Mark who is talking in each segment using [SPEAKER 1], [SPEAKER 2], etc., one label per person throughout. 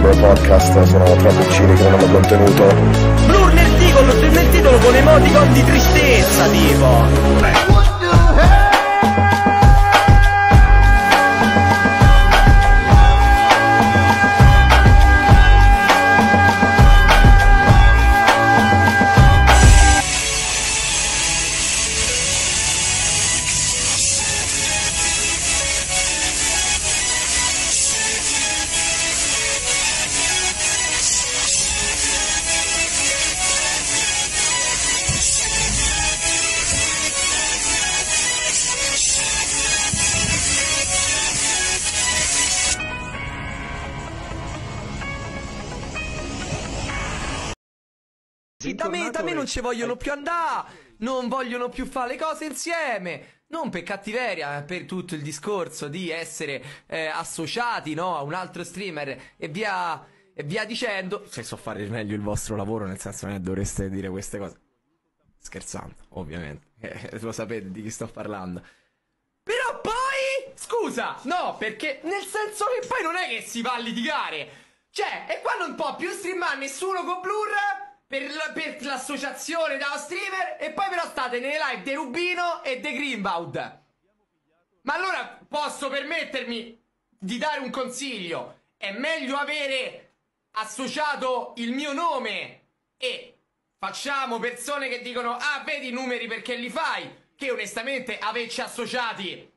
[SPEAKER 1] del podcast sono proprio vicini che non hanno contenuto.
[SPEAKER 2] Blur nel titolo, nel titolo con emoticon di tristezza tipo. Beh.
[SPEAKER 3] ci vogliono più andare. Non vogliono più fare le cose insieme. Non per cattiveria, eh, per tutto il discorso di essere eh, associati no, a un altro streamer e via, e via dicendo. Se cioè, so fare meglio il vostro lavoro, nel senso che dovreste dire queste cose.
[SPEAKER 4] Scherzando, ovviamente. Eh, lo sapete di chi sto parlando.
[SPEAKER 3] Però poi, scusa, no, perché nel senso che poi non è che si va a litigare. Cioè, e qua non può più streamare nessuno con Blur per, l'associazione da streamer e poi però state nelle live De Rubino e De Grimbaud. Ma allora posso permettermi di dare un consiglio? È meglio avere associato il mio nome e facciamo persone che dicono ah vedi i numeri perché li fai che onestamente averci associati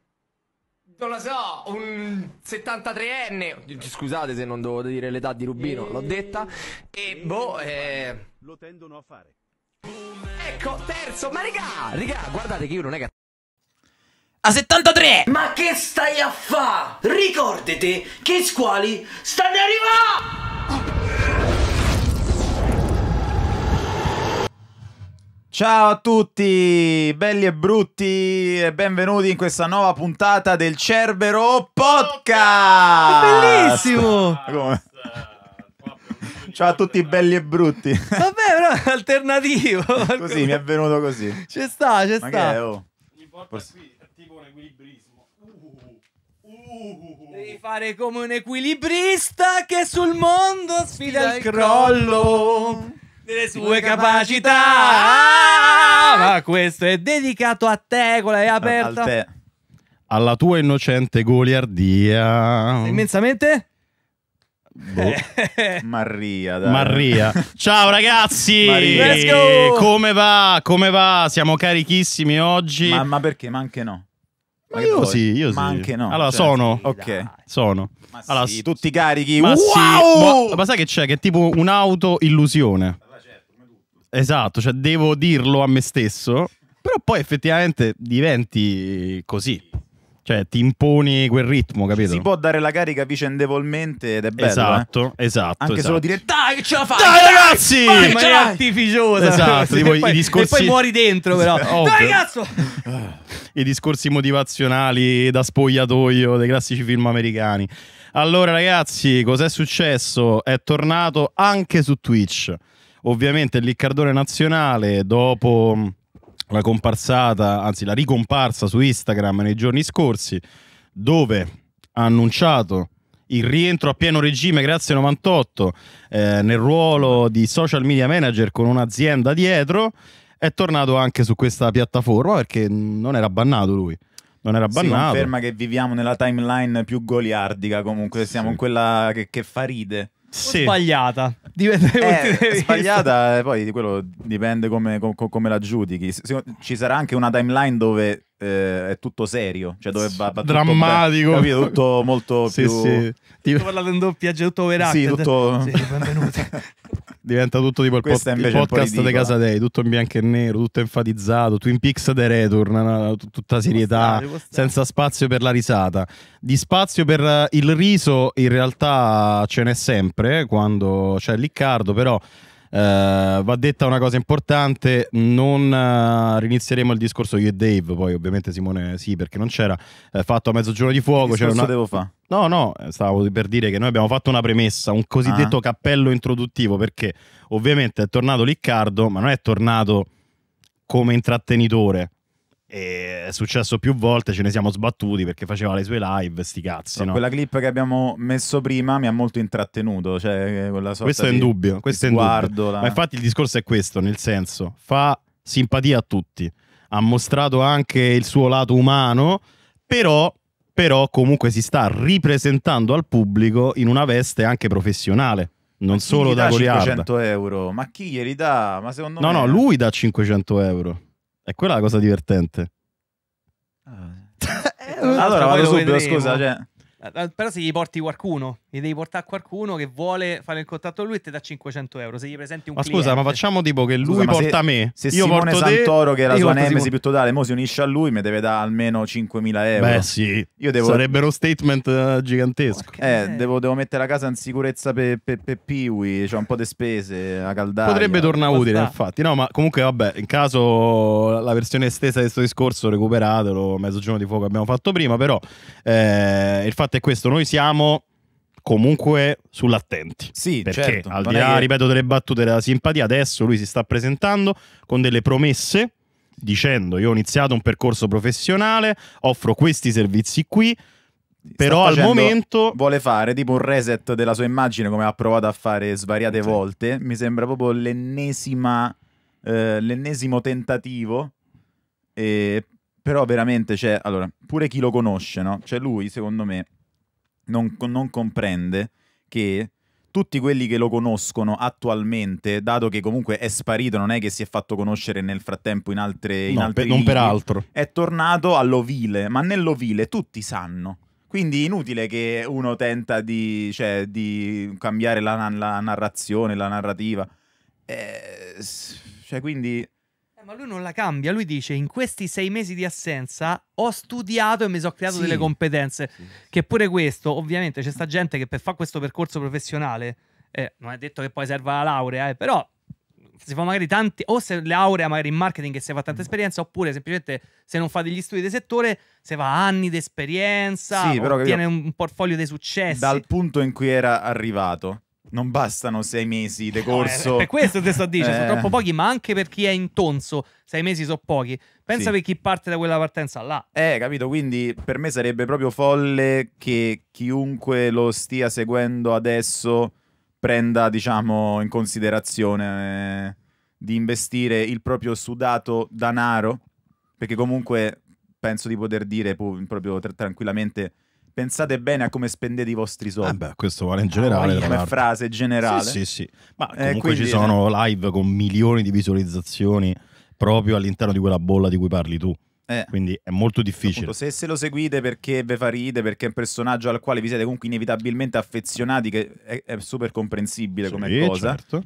[SPEAKER 1] non lo so, un 73enne.
[SPEAKER 4] Scusate se non devo dire l'età di Rubino, l'ho detta. E boh, eh,
[SPEAKER 1] lo tendono a fare. Ecco, terzo, ma regà, regà,
[SPEAKER 3] guardate che io non è che... A 73! Ma che stai a fa? Ricordate che squali stanno arrivando!
[SPEAKER 4] Ciao a tutti, belli e brutti, e benvenuti in questa nuova puntata del Cerbero Podcast! bellissimo! Come? Ciao a tutti belli e brutti. Vabbè, però è alternativo. così, mi è venuto così. C'è sta, c'è sta. Che è, oh. Forse... qui è tipo un equilibrismo.
[SPEAKER 3] Uh, uh, Devi fare come un equilibrista che sul mondo sfida il crollo
[SPEAKER 5] delle sue capacità. capacità. Ah!
[SPEAKER 3] Ah! Ma questo è dedicato a te, quella è aperta. Al te.
[SPEAKER 1] Alla tua innocente goliardia.
[SPEAKER 4] Immensamente? Boh. Eh. Maria, dai. Maria. Ciao ragazzi! Maria. Let's go! Come va? Come va? Siamo carichissimi oggi. Ma, ma perché? Ma anche no.
[SPEAKER 1] Ma io poi? sì, io ma sì. Ma anche no. Allora, cioè, sono. Sì, ok. Dai. Sono. Ma
[SPEAKER 4] allora, sì, tutti carichi. Ma, wow!
[SPEAKER 1] sì. ma, ma sai che c'è? Che è tipo un'auto-illusione. Certo, esatto, cioè devo dirlo a me stesso, però poi effettivamente diventi così. Cioè, ti imponi quel ritmo, capito? Si
[SPEAKER 4] può dare la carica vicendevolmente ed è bello. Esatto,
[SPEAKER 1] eh? esatto. Anche esatto. solo dire
[SPEAKER 5] dai, che ce la fai! Dai, dai ragazzi! Dai, ma è artificiosa. Esatto, tipo, e, poi,
[SPEAKER 1] discorsi... e poi muori dentro, però. Esatto. Dai, cazzo! I discorsi motivazionali da spogliatoio dei classici film americani. Allora, ragazzi, cos'è successo? È tornato anche su Twitch. Ovviamente, il Liccardone Nazionale, dopo la comparsata, anzi la ricomparsa su Instagram nei giorni scorsi, dove ha annunciato il rientro a pieno regime grazie 98 eh, nel ruolo di social media manager con un'azienda dietro, è tornato anche su questa piattaforma perché non era bannato lui non era bannato. Si conferma
[SPEAKER 4] che viviamo nella timeline più goliardica comunque, siamo sì. in quella che, che, fa ride sì.
[SPEAKER 3] sbagliata? Dipende
[SPEAKER 4] eh, sbagliata, eh, poi quello dipende come, com, come, la giudichi. Ci sarà anche una timeline dove eh, è tutto serio, cioè dove va, va drammatico, tutto, capito? tutto molto sì, più. Sì. Sto parlando in doppiaggio, cioè tutto overato. Sì, tutto. Sì,
[SPEAKER 5] benvenuti.
[SPEAKER 1] diventa tutto tipo il, pod- il podcast di Casa Dei, tutto in bianco e nero, tutto enfatizzato, Twin Peaks The Return, tutta serietà, senza spazio per la risata. Di spazio per eh, il riso in realtà ce n'è sempre eh, quando c'è Liccardo, però Uh, va detta una cosa importante, non uh, eh, rinizieremo il discorso io e Dave, poi ovviamente Simone sì perché non c'era, eh, fatto a mezzogiorno di fuoco. Cosa una... devo fare? No, no, stavo per dire che noi abbiamo fatto una premessa, un cosiddetto ah. cappello introduttivo perché ovviamente è tornato Liccardo, ma non è tornato come intrattenitore e è successo più volte, ce ne siamo sbattuti perché faceva le sue live, sti cazzi. No, Quella
[SPEAKER 4] clip che abbiamo messo prima mi ha molto intrattenuto. Cioè eh, questo è in dubbio. Questo è in dubbio. La... Ma
[SPEAKER 1] infatti il discorso è questo: nel senso, fa simpatia a tutti, ha mostrato anche il suo lato umano, però, però comunque si sta ripresentando al pubblico in una veste anche professionale. Non solo da Goliarda 500
[SPEAKER 4] euro, ma chi glieli dà? Ma secondo no, me... no,
[SPEAKER 1] lui dà 500 euro. È quella la cosa divertente.
[SPEAKER 4] Ah. eh, allora
[SPEAKER 1] vado subito, scusa. Cioè...
[SPEAKER 3] Eh, eh, però se gli porti qualcuno, gli devi portare qualcuno che vuole fare il contatto con lui e ti dà 500 euro. Se gli presenti un ma
[SPEAKER 1] cliente... ma facciamo tipo che lui scusa, porta se, me. Se io Simone porto Santoro, te, che è la sua nemesi
[SPEAKER 4] più totale, mo si unisce a lui, mi deve dare almeno 5.000 euro. Beh, sì. Io devo... Sarebbero
[SPEAKER 1] statement eh, gigantesco.
[SPEAKER 4] Eh, devo, devo, mettere la casa in sicurezza per pe, pe Piwi, cioè un po' di spese, a caldaia. Potrebbe tornare utile, sta.
[SPEAKER 1] infatti. No, ma comunque, vabbè, in caso la versione estesa di questo discorso, recuperatelo, mezzogiorno di fuoco abbiamo fatto prima, però eh, il fatto importante è questo, noi siamo comunque sull'attenti. Sì, perché certo, al di là, ripeto, delle battute della simpatia, adesso lui si sta presentando con delle promesse dicendo io ho iniziato un percorso professionale, offro questi servizi qui, però al momento
[SPEAKER 4] vuole fare tipo un reset della sua immagine come ha provato a fare svariate sì. volte, mi sembra proprio l'ennesima eh, l'ennesimo tentativo e però veramente cioè, allora, pure chi lo conosce, no? Cioè lui, secondo me, non, non comprende che tutti quelli che lo conoscono attualmente, dato che comunque è sparito, non è che si è fatto conoscere nel frattempo in altre... In no, altri non per altro. È tornato all'ovile, ma nell'ovile tutti sanno. Quindi inutile che uno tenta di, cioè, di cambiare la, la, narrazione, la narrativa. Eh, cioè, quindi
[SPEAKER 3] ma lui non la cambia, lui dice in questi sei mesi di assenza ho studiato e mi sono creato sì. delle competenze. Sì. Che pure questo, ovviamente, c'è sta gente che per fare questo percorso professionale, eh, non è detto che poi serva la laurea, eh, però si fa magari tanti, o se laurea magari in marketing e si fa tanta mm. esperienza, oppure semplicemente se non fa degli studi di settore, se fa anni di esperienza, sì, ottiene un
[SPEAKER 4] portfolio dei successi. Dal punto in cui era arrivato non bastano sei mesi di corso. No, eh, per questo te sto dicendo, eh. sono troppo
[SPEAKER 3] pochi, ma anche per chi è in tonso, sei mesi sono pochi. Pensa sì. per chi parte da quella partenza là.
[SPEAKER 4] Eh, capito, quindi per me sarebbe proprio folle che chiunque lo stia seguendo adesso prenda, diciamo, in considerazione eh, di investire il proprio sudato danaro, perché comunque penso di poter dire proprio tra- tranquillamente pensate bene a come spendete i vostri soldi. Eh beh,
[SPEAKER 1] questo vale in generale. Ah, come
[SPEAKER 4] frase generale. Sì, sì, sì.
[SPEAKER 1] Ma eh, comunque eh, quindi... ci sono live con milioni di visualizzazioni proprio all'interno di quella bolla di cui parli tu. Eh. Quindi è molto difficile. Appunto,
[SPEAKER 4] se, se, lo seguite perché ve fa ride, perché è un personaggio al quale vi siete comunque inevitabilmente affezionati, che è, è super
[SPEAKER 1] comprensibile sì, come cosa. Certo.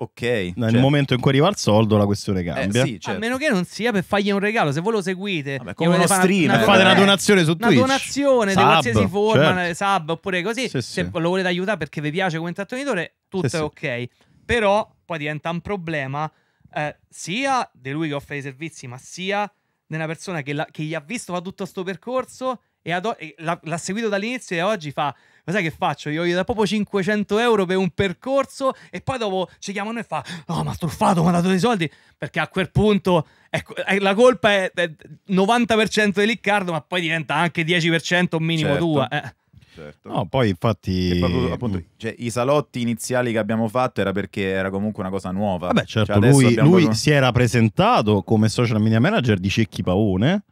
[SPEAKER 1] Ok. Nel cioè... momento in cui arriva il soldo, la questione eh, cambia. Eh, sì, certo. A
[SPEAKER 3] meno che non sia per fargli un regalo. Se voi lo seguite, Vabbè, come uno stream, una, eh. fate
[SPEAKER 1] una donazione su Twitch. Una
[SPEAKER 3] donazione sub, di qualsiasi forma, certo. Eh, sub oppure così. Sì, se lo volete aiutare perché vi piace come intrattenitore, tutto è ok. Però poi diventa un problema eh, sia di lui che offre i servizi, ma sia di una persona che, la, che gli ha visto fa tutto questo percorso e, ad, e l'ha, l'ha seguito dall'inizio e oggi fa ma sai che faccio? Io gli do proprio 500 euro per un percorso e poi dopo ci chiamano e fa, oh, ma truffato, mi ha dato dei soldi, perché a quel punto ecco, eh, la colpa è, è 90% di Riccardo, ma poi diventa anche
[SPEAKER 4] 10% minimo certo. tua. Eh.
[SPEAKER 1] Certo. No, poi infatti proprio, appunto,
[SPEAKER 4] cioè, i salotti iniziali che abbiamo fatto era perché era comunque una cosa nuova. Vabbè, cioè, certo, cioè, lui, lui proprio... si
[SPEAKER 1] era presentato come social media manager di Cecchi Paone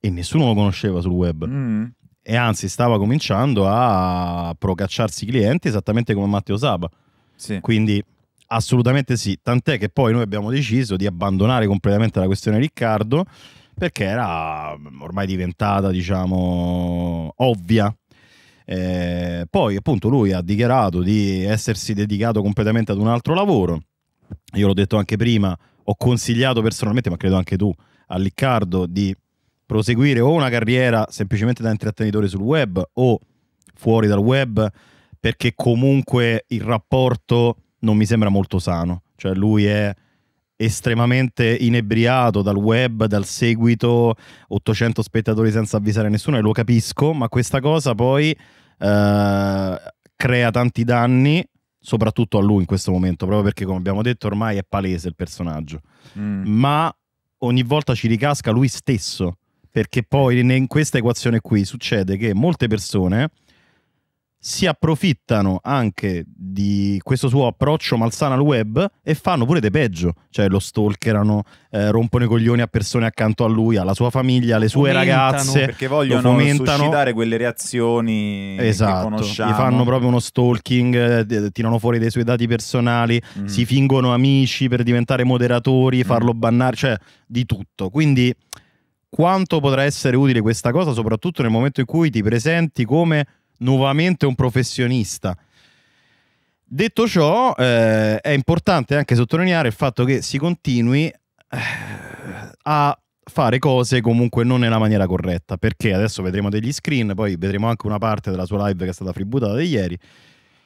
[SPEAKER 1] e nessuno lo conosceva sul web. Mm e anzi stava cominciando a procacciarsi clienti esattamente come Matteo Saba. Sì. Quindi assolutamente sì, tant'è che poi noi abbiamo deciso di abbandonare completamente la questione Riccardo perché era mm, ormai diventata, diciamo, ovvia. Eh, poi appunto lui ha dichiarato di essersi dedicato completamente ad un altro lavoro. Io l'ho detto anche prima, ho consigliato personalmente, ma credo anche tu, a Riccardo di proseguire o una carriera semplicemente da intrattenitore sul web o fuori dal web, perché comunque il rapporto non mi sembra molto sano. Cioè lui è estremamente inebriato dal web, dal seguito, 800 spettatori senza avvisare nessuno e lo capisco, ma questa cosa poi eh, crea tanti danni, soprattutto a lui in questo momento, proprio perché come abbiamo detto ormai è palese il personaggio, mm. ma ogni volta ci ricasca lui stesso, perché poi in questa equazione qui succede che molte persone si approfittano anche di questo suo approccio malsano al web e fanno pure di peggio, cioè lo stalkerano, eh, rompono i coglioni a persone accanto a lui, alla sua famiglia, alle sue fomentano, ragazze, perché vogliono fomentano.
[SPEAKER 4] suscitare quelle reazioni
[SPEAKER 1] esatto, che conosciamo. Gli fanno proprio uno stalking, eh, tirano fuori dei suoi dati personali, mm. si fingono amici per diventare moderatori, mm. farlo bannare, cioè di tutto. Quindi quanto potrà essere utile questa cosa, soprattutto nel momento in cui ti presenti come nuovamente un professionista. Detto ciò, eh, è importante anche sottolineare il fatto che si continui eh, a fare cose comunque non nella maniera corretta, perché adesso vedremo degli screen, poi vedremo anche una parte della sua live che è stata freebootata di ieri.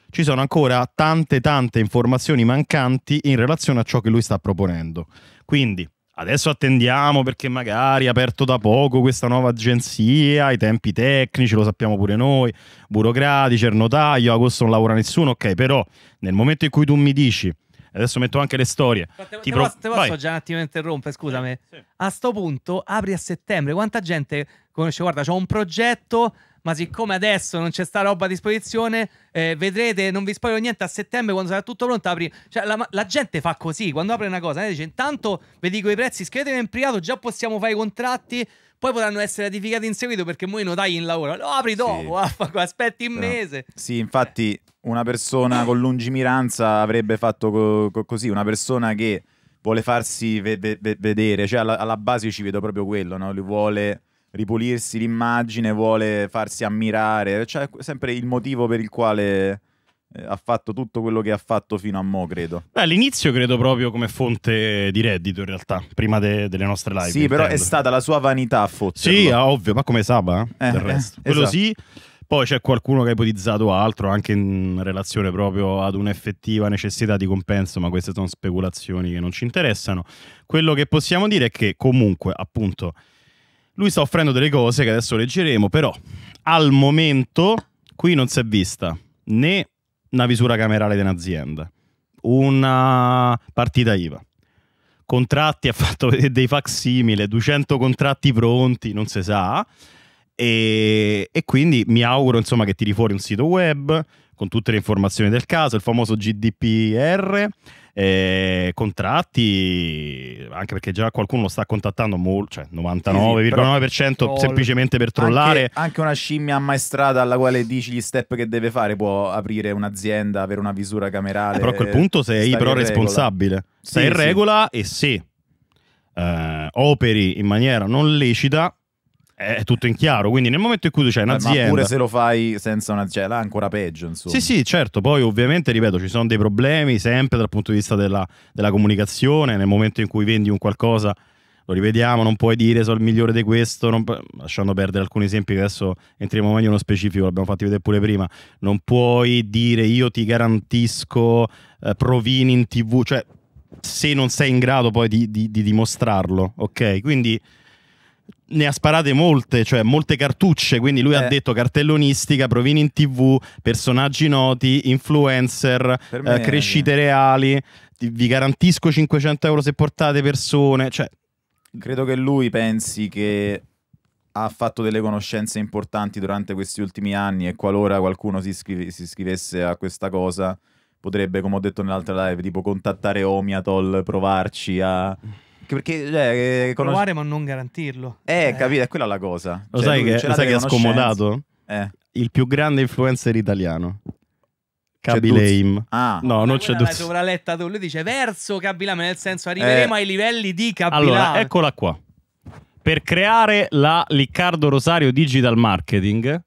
[SPEAKER 1] Ci sono ancora tante tante informazioni mancanti in relazione a ciò che lui sta proponendo. Quindi Adesso attendiamo perché magari è aperto da poco questa nuova agenzia, i tempi tecnici lo sappiamo pure noi, burocratici, ernotaio, agosto non lavora nessuno, ok, però nel momento in cui tu mi dici adesso metto anche le storie. te, ti pro- posso, te posso
[SPEAKER 3] già un attimo interrompere, scusami. Sì. A sto punto apri a settembre, quanta gente conosce, guarda, c'ho un progetto ma siccome adesso non c'è sta roba a disposizione, eh, vedrete, non vi spoilerò niente, a settembre quando sarà tutto pronto apri... Cioè, la, la, gente fa così, quando apre una cosa, eh, dice intanto vi dico i prezzi, scrivetemi in privato, già possiamo fare i contratti, poi potranno essere ratificati in seguito perché noi non dai in lavoro, lo apri dopo, sì. aspetti un mese.
[SPEAKER 4] Sì, infatti una persona con lungimiranza avrebbe fatto co- co- così, una persona che vuole farsi ve- ve- vedere, cioè alla-, alla base ci vedo proprio quello, no? Lui vuole ripulirsi l'immagine, vuole farsi ammirare, cioè sempre il motivo per il quale eh, ha fatto tutto quello che ha fatto fino a mo', credo.
[SPEAKER 1] Beh, all'inizio credo proprio come fonte di reddito, in realtà, prima de- delle nostre live. Sì, però è
[SPEAKER 4] stata la sua vanità a fotterlo. Sì, ah,
[SPEAKER 1] ovvio, ma come Saba, eh, eh del eh, resto. Eh, quello esatto. sì. Poi c'è qualcuno che ha ipotizzato altro anche in relazione proprio ad un'effettiva necessità di compenso, ma queste sono speculazioni che non ci interessano. Quello che possiamo dire è che comunque, appunto, lui sta offrendo delle cose che adesso leggeremo, però al momento qui non si è vista né una visura camerale di un'azienda, una partita IVA, contratti, ha fatto dei facsimile, 200 contratti pronti, non si sa, e, e quindi mi auguro insomma, che tiri fuori un sito web con tutte le informazioni del caso, il famoso GDPR eh, contratti, anche perché già qualcuno lo sta contattando, mol- cioè 99,9% sì, troll, semplicemente per trollare. Anche,
[SPEAKER 4] anche, una scimmia ammaestrata alla quale dici gli step che deve fare può aprire un'azienda per una visura camerale. Eh, però a quel punto sei però responsabile. Sì, sei in regola
[SPEAKER 1] e se eh, operi in maniera non lecita è tutto in chiaro. Quindi, nel momento in cui tu c'è un'azienda. Ma pure se
[SPEAKER 4] lo fai senza una. cioè, là è ancora peggio. Insomma. Sì,
[SPEAKER 1] sì, certo. Poi, ovviamente, ripeto, ci sono dei problemi sempre dal punto di vista della, della comunicazione. Nel momento in cui vendi un qualcosa. Lo rivediamo, non puoi dire sono il migliore di questo, non... lasciando perdere alcuni esempi che adesso entriamo meglio nello specifico, l'abbiamo fatti vedere pure prima, non puoi dire io ti garantisco eh, provini in tv, cioè se non sei in grado poi di, di, di dimostrarlo, ok? Quindi ne ha sparate molte, cioè molte cartucce, quindi lui eh. ha detto cartellonistica, provini in tv, personaggi noti, influencer, eh, crescite reali, vi garantisco 500 euro se portate persone, cioè...
[SPEAKER 4] Credo che lui pensi che ha fatto delle conoscenze importanti durante questi ultimi anni e qualora qualcuno si, iscrive, si iscrivesse a questa cosa potrebbe, come ho detto nell'altra live, tipo contattare Omiatol, provarci a perché cioè, eh, provare
[SPEAKER 3] ma non garantirlo. Eh,
[SPEAKER 4] eh. capito, è quella la cosa. Lo cioè, sai che, lo sai che ha scomodato?
[SPEAKER 1] Eh. Il più grande influencer italiano. Kaby Ah. No, non c'è dubbio.
[SPEAKER 3] sovraletta tu. Lui dice verso Kaby nel senso arriveremo eh. ai livelli di Kaby Allora,
[SPEAKER 1] eccola qua. Per creare la Liccardo Rosario Digital Marketing,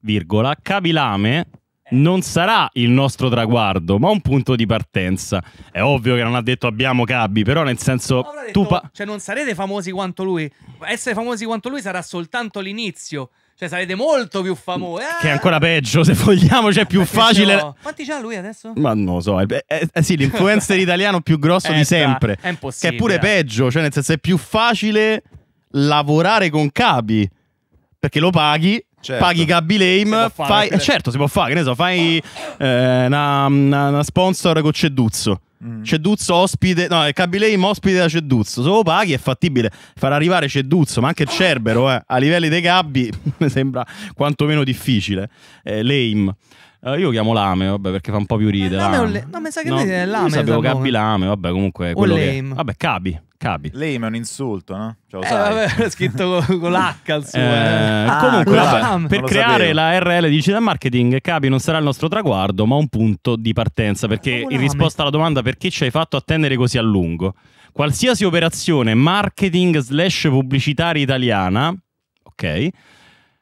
[SPEAKER 1] virgola, Cabilame eh. non sarà il nostro traguardo, ma un punto di partenza. È ovvio che non ha detto abbiamo Cabbi, però nel senso detto, tu pa- cioè non
[SPEAKER 3] sarete famosi quanto lui. Essere famosi quanto lui sarà soltanto l'inizio. Cioè sarete molto più famosi. Ah!
[SPEAKER 1] Che è eh! ancora peggio, se vogliamo, cioè è più Perché facile. So. Quanti
[SPEAKER 3] c'ha lui adesso?
[SPEAKER 1] Ma non lo so, è, è, è eh sì, l'influencer italiano più grosso di sempre. È impossibile. Che è pure peggio, cioè nel senso è più facile lavorare con Cabi perché lo paghi Certo. Paghi Gabby Lame, fai, eh, certo si può fare, che ne so, fai eh, una, una, sponsor con Ceduzzo. Mm. Ceduzzo ospite, no, Lame ospite da Ceduzzo. Se lo paghi è fattibile far arrivare Ceduzzo, ma anche Cerbero eh, a livelli dei Gabbi mi sembra quantomeno difficile. Eh, lame. Eh, io chiamo Lame, vabbè, perché fa un po' più ridere. Eh, lame, lame. le... No, ma sa che no, lui è Lame. Io sapevo Gabbi Lame, vabbè, comunque. O Lame. Che... Vabbè, Cabi. Cabi. Lame è un insulto, no? Cioè, eh, vabbè,
[SPEAKER 3] è scritto con, con eh, l'H al suo. Eh, eh ah, comunque, vabbè, per creare
[SPEAKER 1] la RL di Digital Marketing, Cabi non sarà il nostro traguardo, ma un punto di partenza. Perché oh, in risposta alla domanda perché ci hai fatto attendere così a lungo, qualsiasi operazione marketing slash pubblicitaria italiana, ok?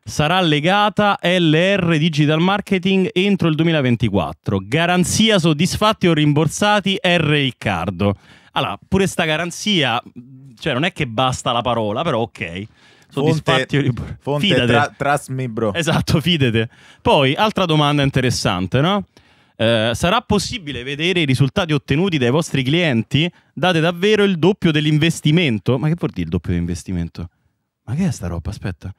[SPEAKER 1] sarà legata LR Digital Marketing entro il 2024. Garanzia soddisfatti o rimborsati R Riccardo. Allora, pure sta garanzia, cioè non è che basta la parola, però ok. Soddisfatti fonte, o rimborsati. Fonte tra, trust me bro. Esatto, fidete. Poi, altra domanda interessante, no? Eh, sarà possibile vedere i risultati ottenuti dai vostri clienti? Date davvero il doppio dell'investimento? Ma che vuol dire il doppio dell'investimento? Ma che è sta roba? Aspetta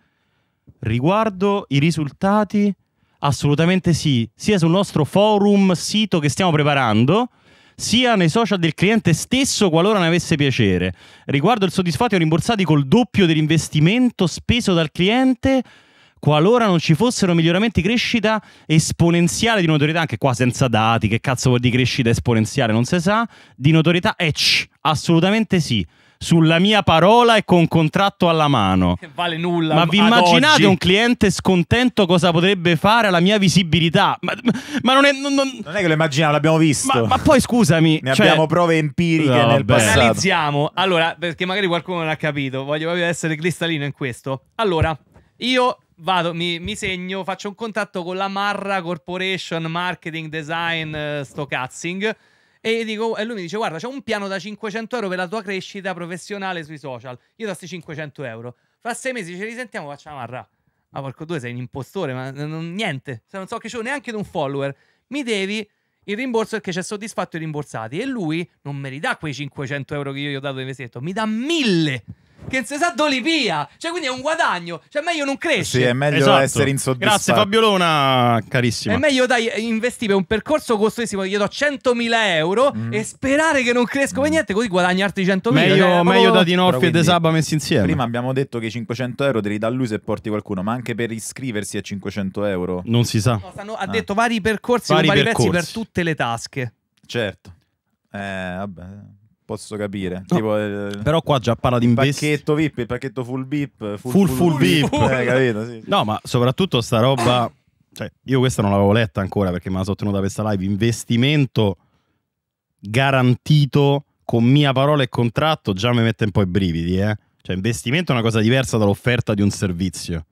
[SPEAKER 1] riguardo i risultati? Assolutamente sì, sia sul nostro forum, sito che stiamo preparando, sia nei social del cliente stesso qualora ne avesse piacere. Riguardo il soddisfatto rimborsati col doppio dell'investimento speso dal cliente qualora non ci fossero miglioramenti crescita esponenziale di notorietà, anche qua senza dati, che cazzo vuol dire crescita esponenziale, non si sa, di notorietà etch, assolutamente sì sulla mia parola e con contratto alla mano. Che vale nulla. Ma vi immaginate oggi? un cliente scontento cosa potrebbe fare alla mia visibilità? Ma, ma non, è, non, non... non, è. che lo immaginavo, l'abbiamo visto.
[SPEAKER 4] Ma, ma poi scusami. Ne cioè... abbiamo prove empiriche no, nel passato. Analizziamo. Allora,
[SPEAKER 3] perché magari qualcuno non ha capito, voglio proprio essere cristallino in questo. Allora, io vado, mi, mi, segno, faccio un contatto con la Marra Corporation Marketing Design uh, eh, Stocazzing e, dico, e lui mi dice, guarda, c'è un piano da 500 euro per la tua crescita professionale sui social. Io do questi 500 euro. Fra sei mesi ci risentiamo, facciamo marra. Ah, ma porco due, sei un impostore, ma non, niente. Se non so che c'ho neanche di un follower. Mi devi il rimborso perché c'è soddisfatto i rimborsati. E lui non mi ridà quei 500 euro che io gli ho dato di vestito, mi dà mille che non si sa d'olipia. Cioè, quindi è un guadagno. Cioè, meglio non crescere. Sì, è meglio esatto. essere insoddisfatto. Grazie,
[SPEAKER 1] Fabiolona, carissima. È meglio
[SPEAKER 3] dai, investire per un percorso costosissimo. Gli do 100.000 euro mm. e sperare che non cresca per mm. niente, così guadagnarti 100.000 Meglio, eh, meglio da Dinorfi e
[SPEAKER 4] De Saba messi insieme. Prima abbiamo detto che i 500 euro te li dà lui se porti qualcuno, ma anche per iscriversi a 500 euro. Non si sa. No, stanno, ha ah. detto vari percorsi, vari, vari percorsi. per tutte le tasche. Certo. Eh, vabbè posso capire. No. Tipo, eh,
[SPEAKER 1] Però qua già parla di investi.
[SPEAKER 4] Pacchetto VIP, il pacchetto full VIP. Full full, full, VIP. Eh, capito, sì.
[SPEAKER 1] No, ma soprattutto sta roba... Cioè, io questa non l'avevo letta ancora perché me la sono tenuta questa live. Investimento garantito con mia parola e contratto già mi mette un po' i brividi, eh. Cioè, investimento è una cosa diversa dall'offerta di un servizio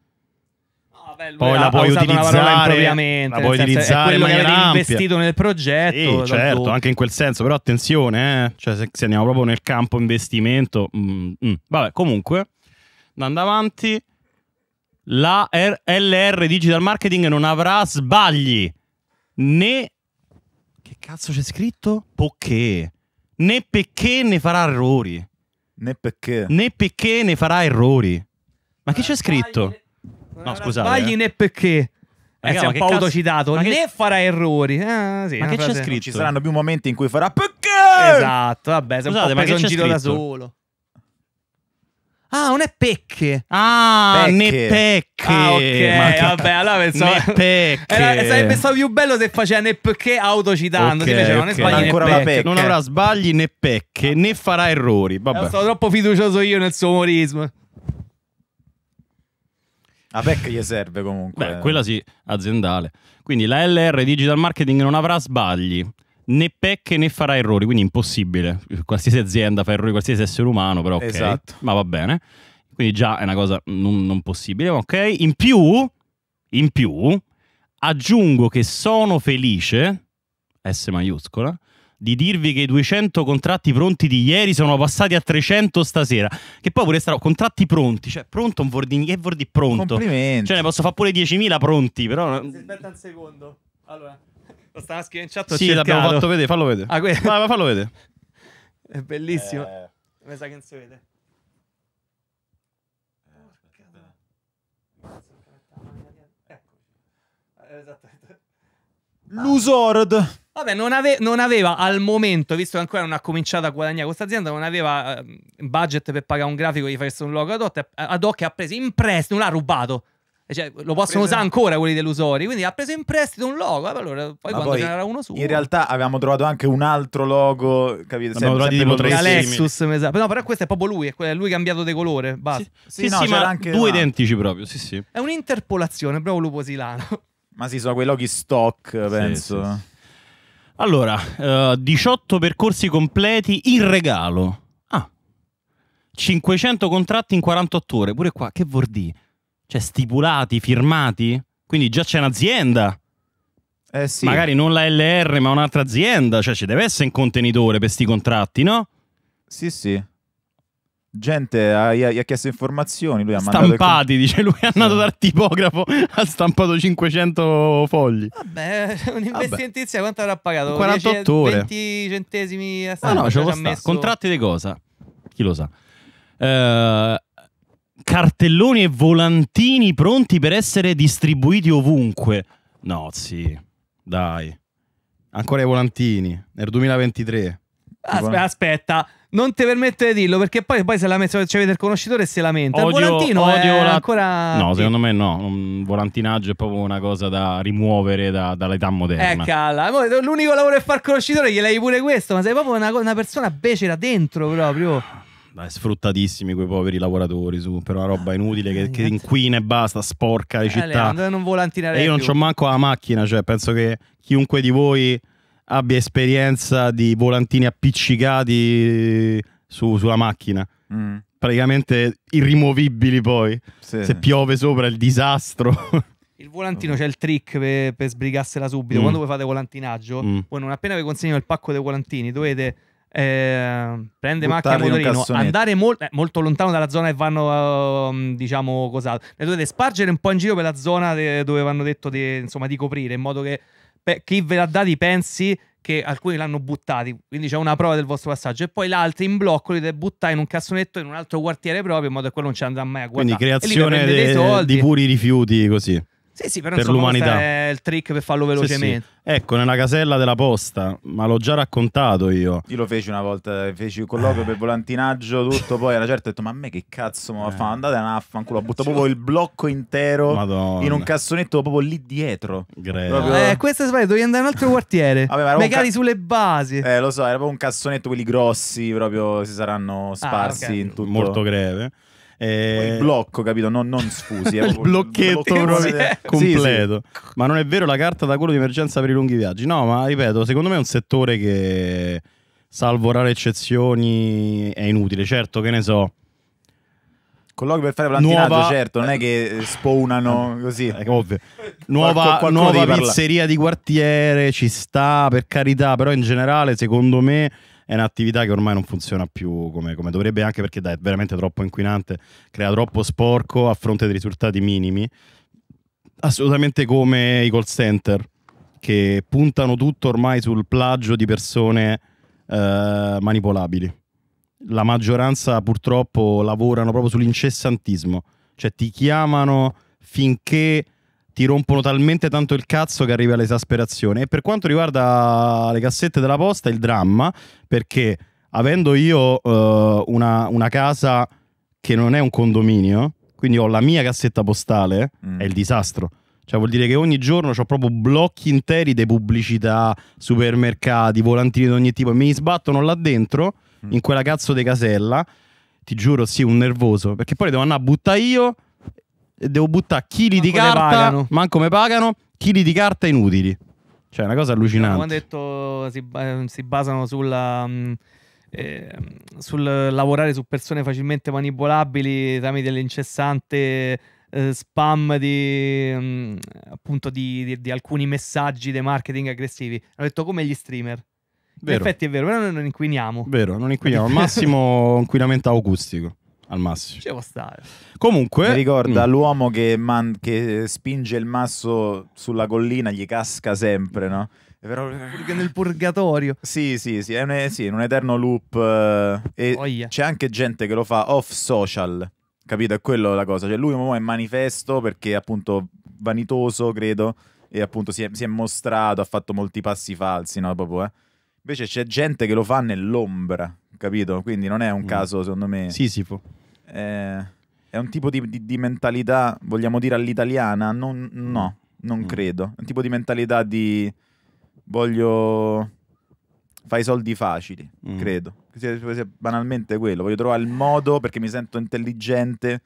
[SPEAKER 1] poi la puoi utilizzare, la puoi utilizzare è in maniera ampia. investito nel progetto. Sì, certo, anche in quel senso, però attenzione, eh? cioè, se, se, andiamo proprio nel campo investimento, mm, mm. vabbè, comunque, andando avanti, la R- LR Digital Marketing non avrà sbagli né... Che cazzo c'è scritto? Perché? Né perché ne farà errori. Né perché. Né perché ne farà errori. Ma che c'è scritto? No, scusate. Sbagli eh. né perché.
[SPEAKER 4] Ragazzi, eh, è un po' autocitato, cazzo... né
[SPEAKER 1] farà errori. Ah, sì, ma che c'è scritto? Ci saranno più
[SPEAKER 4] momenti in cui farà perché? Esatto, vabbè, se Scusate, un po' preso in giro da solo.
[SPEAKER 3] Ah, non è pecche.
[SPEAKER 5] Ah, pecche. ne pecche. Ah, ok. vabbè, allora pensavo. Ne pecche. Era, sarebbe stato
[SPEAKER 3] più bello se faceva ne pecche autocitando. Okay, invece okay. non sbagli ancora pecche. pecche. Non avrà
[SPEAKER 1] sbagli né pecche, né farà errori. Vabbè. Sono
[SPEAKER 3] troppo fiducioso io nel
[SPEAKER 4] suo umorismo.
[SPEAKER 1] A PEC gli serve comunque. Beh, quella sì, aziendale. Quindi la LR Digital Marketing non avrà sbagli, né pecche né farà errori, quindi impossibile. Qualsiasi azienda fa errori, qualsiasi essere umano, però ok. Esatto. Ma va bene. Quindi già è una cosa non, non possibile, ok? In più, in più, aggiungo che sono felice, S maiuscola, di dirvi che i 200 contratti pronti di ieri sono passati a 300 stasera. Che poi pure saranno contratti pronti, cioè pronto un Vordini, che Vordi pronto? Complimenti. Cioè ne posso fare pure 10.000 pronti, però... Si
[SPEAKER 3] aspetta un secondo. Allora, lo stava scrivendo in chat Sì, cercato. l'abbiamo fatto vedere, fallo
[SPEAKER 1] vedere. Ah, que- vai, vai, fallo vedere.
[SPEAKER 3] È bellissimo. Eh... Mi sa che non si vede. Ecco. Esatto. L'Usorod. Vabbè, non, ave- non, aveva al momento, visto che ancora non ha cominciato a guadagnare questa azienda, non aveva eh, budget per pagare un grafico di farsi un logo ad hoc, ad hoc ha preso in prestito, non l'ha rubato. Cioè, lo possono usare
[SPEAKER 4] ancora quelli delusori. Quindi ha preso
[SPEAKER 3] in prestito un logo. Allora,
[SPEAKER 4] poi Ma quando poi, ce n'era uno su. In realtà avevamo trovato anche un altro logo. Capite? Sempre, trovato sempre tipo Lexus, mi No, però questo è proprio lui. È lui
[SPEAKER 3] cambiato di colore. Basta. Sì, sì, sì, no, sì ma anche due là.
[SPEAKER 4] identici proprio. Sì, sì.
[SPEAKER 3] È un'interpolazione, proprio Lupo
[SPEAKER 4] Silano. Ma sì, sono quei loghi stock, penso.
[SPEAKER 1] Allora, uh, eh, 18 percorsi completi in regalo. Ah, 500 contratti in 48 ore. Pure qua, che vuol dire? Cioè, stipulati, firmati? Quindi già c'è un'azienda. Eh sì. Magari non la LR, ma un'altra azienda. Cioè, ci deve essere un contenitore per questi contratti, no? Sì, sì gente
[SPEAKER 4] gli ha, ha chiesto informazioni. Lui ha Stampati,
[SPEAKER 1] il... dice lui, è andato sì. Eh. dal tipografo, ha stampato 500 fogli.
[SPEAKER 3] Vabbè, un investimento quanto avrà pagato? 48 ore. 20 centesimi a stampa. Ah, no, no, ce l'ho messo... Contratti
[SPEAKER 1] di cosa? Chi lo sa? Uh cartelloni e volantini pronti per essere distribuiti ovunque. No, sì, dai. Ancora i volantini, nel 2023. Aspe
[SPEAKER 3] aspetta,
[SPEAKER 1] non ti permette di dirlo perché poi, poi se la mette, cioè, vede il conoscitore e si lamenta. Odio, il volantino odio la... ancora. No, secondo me no. Un volantinaggio è proprio una cosa da rimuovere da, dall'età moderna. Eh, L'unico lavoro che fa il conoscitore gliel'hai pure questo. Ma sei proprio una, una persona becera dentro proprio. Dai, sfruttatissimi quei poveri lavoratori su per una roba inutile che, che eh, eh. inquina e basta, sporca le eh, città. Le,
[SPEAKER 3] non E io non ho manco
[SPEAKER 1] la macchina, cioè penso che chiunque di voi abbia esperienza di volantini appiccicati su, sulla macchina. Mm. Praticamente irrimovibili poi. Sì. Se piove sopra è il disastro. Il
[SPEAKER 3] volantino c'è il trick per, per sbrigarsela subito. Mm. Quando voi fate volantinaggio, mm. voi non appena vi consegnano il pacco dei volantini, dovete eh, prende macchina motorino, andare mol- eh, molto lontano dalla zona e vanno, uh, diciamo, cos'altro. Le dovete spargere un po' in giro per la zona de- dove vanno detto de- insomma, di coprire in modo che chi ve l'ha dati pensi che alcuni l'hanno buttati, quindi c'è una prova del vostro passaggio, e poi l'altro in blocco li deve buttare in un cassonetto in un altro quartiere proprio, in modo che quello non ci andrà mai a guardare. Quindi creazione de, di puri
[SPEAKER 1] rifiuti così. Sì, sì, però per l'umanità. è
[SPEAKER 4] il trick per farlo velocemente.
[SPEAKER 1] Sì, sì. Ecco, nella casella della posta, ma l'ho già raccontato io.
[SPEAKER 4] Io lo feci una volta, feci un colloquio per volantinaggio, tutto, poi alla certo, ho detto, ma a me che cazzo mi eh. fa? Andate a naffanculo, butta proprio il
[SPEAKER 1] blocco intero Madonna. in un cassonetto
[SPEAKER 4] proprio lì dietro. Proprio... Eh,
[SPEAKER 3] questo è sbagliato, dovevi andare in un altro quartiere. Vabbè, Magari ca...
[SPEAKER 4] sulle basi. Eh, lo so, era proprio un cassonetto, quelli grossi, proprio si saranno ah, sparsi ah, okay. in tutto. Molto
[SPEAKER 1] greve. Eh... Il blocco, capito? Non, non sfusi. Eh, il blocchetto proprio completo. Sì, sì. Ma non è vero la carta da quello di emergenza per i lunghi viaggi. No, ma ripeto, secondo me è un settore che, salvo rare eccezioni, è inutile. Certo, che ne so.
[SPEAKER 4] Colloqui per fare plantinaggio, nuova... certo, non è che spawnano eh, così. È ovvio.
[SPEAKER 5] Nuova, Qualc- nuova pizzeria
[SPEAKER 1] parlare. di quartiere, ci sta, per carità, però in generale, secondo me è un'attività che ormai non funziona più come, come dovrebbe, anche perché dai, è veramente troppo inquinante, crea troppo sporco a fronte dei risultati minimi, assolutamente come i call center che puntano tutto ormai sul plagio di persone eh, manipolabili. La maggioranza purtroppo lavorano proprio sull'incessantismo, cioè ti chiamano finché ti rompono talmente tanto il cazzo che arrivi all'esasperazione. E per quanto riguarda le cassette della posta, il dramma, perché avendo io uh, una, una, casa che non è un condominio, quindi ho la mia cassetta postale, mm. è il disastro. Cioè vuol dire che ogni giorno ho proprio blocchi interi di pubblicità, supermercati, volantini di ogni tipo, e mi sbattono là dentro, mm. in quella cazzo di casella, ti giuro, sì, un nervoso, perché poi devo andare a buttare io devo buttare chili manco di carta, manco me pagano, chili di carta inutili. Cioè, è una cosa allucinante. Come ho
[SPEAKER 3] detto, si, si basano sulla... Mm, eh, sul lavorare su persone facilmente manipolabili tramite l'incessante eh, spam di, mh, mm, appunto di, di, di, alcuni messaggi di marketing aggressivi. Hanno detto come gli streamer.
[SPEAKER 1] Vero. In effetti è vero, però noi non inquiniamo. Vero, non inquiniamo. massimo inquinamento acustico. Al massimo. Ci può stare.
[SPEAKER 4] Comunque... Mi ricorda mm. l'uomo che, man- che spinge il masso sulla collina, gli casca sempre, no? Però... Nel purgatorio. Sì, sì, sì, è un, sì, un eterno loop. Eh, e oh yeah. c'è anche gente che lo fa off social. Capito? È quello la cosa. Cioè, lui è manifesto perché appunto vanitoso, credo. E appunto si è, si è mostrato, ha fatto molti passi falsi, no? Proprio, eh. Invece c'è gente che lo fa nell'ombra capito? Quindi non è un mm. caso, secondo me. Sisifo. Eh, è un tipo di, di, di, mentalità, vogliamo dire all'italiana? Non, no, mm. non mm. credo. È un tipo di mentalità di voglio fai i soldi facili, mm. credo. Banalmente quello, voglio trovare il modo perché mi sento intelligente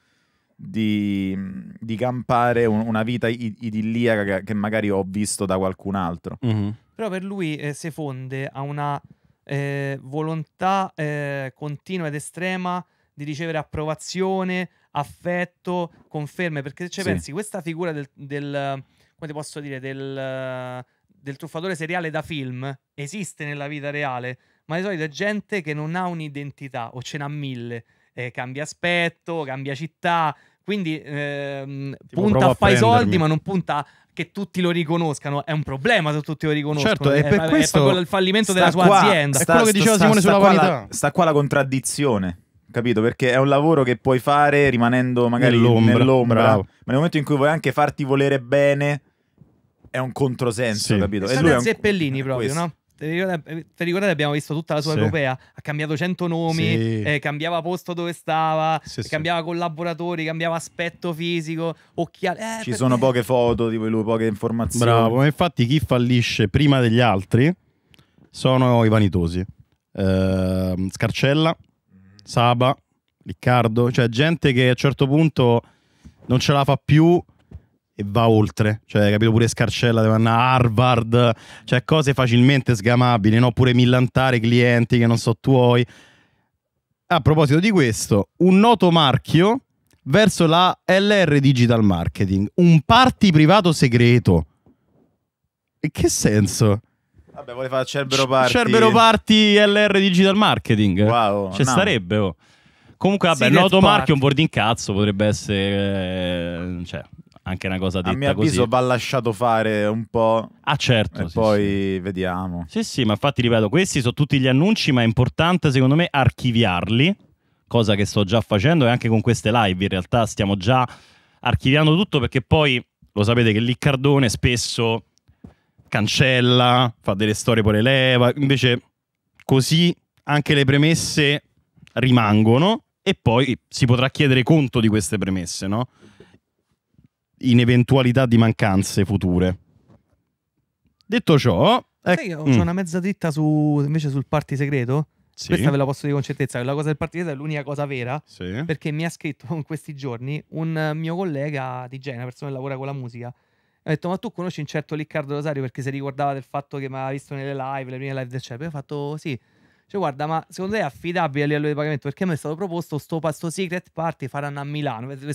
[SPEAKER 4] di, di campare un, una vita id- idilliaca che, che, magari ho visto da qualcun altro.
[SPEAKER 5] Mm-hmm.
[SPEAKER 3] Però per lui eh, si fonde a una eh, volontà eh, continua ed estrema di ricevere approvazione, affetto, conferme, perché se ci sì. pensi, questa figura del, del, come ti posso dire, del, del truffatore seriale da film esiste nella vita reale, ma di solito è gente che non ha un'identità o ce n'ha mille. Eh, cambia aspetto, cambia città, quindi ehm, punta a fare i soldi, ma non punta che tutti lo riconoscano. È un problema se tutti lo riconoscono. Certo, è, per è, questo è il fallimento della sua qua,
[SPEAKER 4] azienda. Sta, è quello che diceva sta, Simone sta, sulla qua La, sta qua la contraddizione capito? Perché è un lavoro che puoi fare rimanendo magari nell'ombra, nell'ombra ma nel momento in cui vuoi anche farti volere bene è un controsenso, sì. capito? E lui è un... Zeppellini eh, proprio, questo.
[SPEAKER 3] no? Ti ricordi, eh, abbiamo visto tutta la sua sì. europea, ha cambiato 100 nomi, sì. eh, cambiava posto dove stava, sì, cambiava collaboratori, cambiava aspetto fisico, occhiali. Eh, Ci sono poche
[SPEAKER 4] foto di lui, poche informazioni. Bravo,
[SPEAKER 1] infatti chi fallisce prima degli altri sono i vanitosi. Eh, Scarcella, Saba, Riccardo, cioè gente che a un certo punto non ce la fa più e va oltre, cioè capito pure Scarcella deve andare a Harvard, cioè cose facilmente sgamabili, no? pure millantare clienti che non so tuoi. A proposito di questo, un noto marchio verso la LR Digital Marketing, un party privato segreto. E che senso?
[SPEAKER 4] Vabbè, vuole fare Cerbero Party. Cerbero Party
[SPEAKER 1] LR Digital Marketing. Wow. Ci no. starebbe. Oh. Comunque, vabbè, Secret noto party. marchio, un board in cazzo potrebbe essere... Eh, cioè, anche una cosa detta A mio avviso così. va lasciato fare un po'. Ah, certo. E sì, poi sì. vediamo. Sì, sì, ma infatti ripeto, questi sono tutti gli annunci, ma è importante secondo me archiviarli, cosa che sto già facendo e anche con queste live in realtà stiamo già archiviando tutto perché poi lo sapete che Liccardone spesso cancella, fa delle storie poi le leva, invece così anche le premesse rimangono e poi si potrà chiedere conto di queste premesse, no? in eventualità di mancanze future. Detto ciò, ecco, Sai, ho mm. una
[SPEAKER 3] mezza dritta su, invece sul party segreto. Sì. Questa ve la posso dire con certezza. La cosa del partito è l'unica cosa vera. Sì. Perché mi ha scritto in questi giorni un mio collega di Genova, persona che lavora con la musica. Ha detto: Ma tu conosci un certo Riccardo Rosario perché si ricordava del fatto che mi aveva visto nelle live, le prime live del CEP? Certo. E ho fatto: Sì. Cioè, guarda, ma secondo te è affidabile a livello di pagamento? Perché mi è stato proposto sto, sto secret party faranno a Milano. Quindi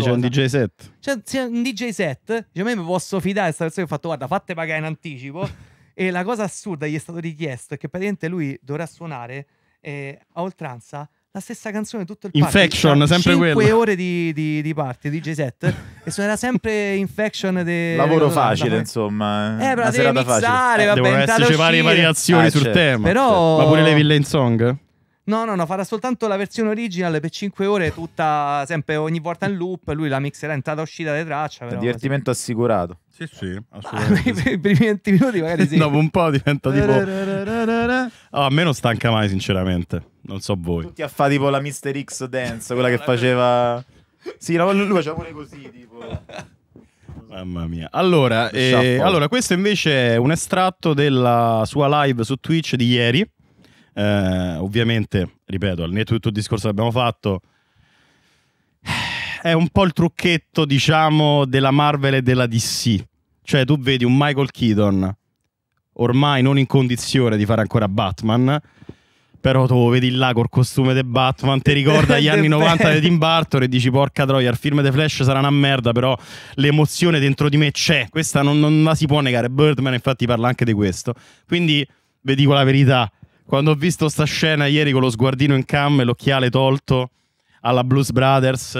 [SPEAKER 3] c'è un DJ set. C'è un DJ set. Dice, cioè, a me mi posso fidare di questa persona che ha fatto, guarda, fatte pagare in anticipo. e la cosa assurda gli è stato richiesto è che praticamente lui dovrà suonare eh, a oltranza la stessa canzone tutto il Infection, party. Diciamo, sempre 5 quello. 5 ore di, di, di party, DJ set e suonerà sempre Infection. De... Lavoro
[SPEAKER 4] facile, insomma. Eh, eh però devi mixare, eh, vabbè, devono esserci varie variazioni ah, sul certo. tema. Però... Ma pure le villain song?
[SPEAKER 3] No, no, no, farà soltanto la versione original per 5 ore, tutta sempre ogni volta in loop. Lui la mixerà entrata e uscita delle tracce. Però, Divertimento
[SPEAKER 4] così. assicurato. Sì, sì, ah, assolutamente. I primi 20 minuti magari sì. Dopo un po' diventa eh,
[SPEAKER 1] tipo. Oh, a me non stanca mai, sinceramente. Non so voi. Tutti
[SPEAKER 4] a fare tipo la Mister X Dance, quella che faceva.
[SPEAKER 1] Sì, no, lui faceva pure così, tipo. Mamma mia. Allora,
[SPEAKER 5] eh, allora,
[SPEAKER 1] questo invece è un estratto della sua live su Twitch di ieri. Eh, ovviamente, ripeto, al netto di tutto il discorso che abbiamo fatto, eh, è un po' il trucchetto, diciamo, della Marvel e della DC. Cioè, tu vedi un Michael Keaton ormai non in condizione di fare ancora Batman. Però tu vedi là col costume di Batman, ti ricorda gli anni 90 di Tim Burton e dici porca troia, il film The Flash sarà una merda, però l'emozione dentro di me c'è, questa non, non la si può negare, Birdman infatti parla anche di questo. Quindi vi dico la verità, quando ho visto sta scena ieri con lo sguardino in cam e l'occhiale tolto alla Blues Brothers,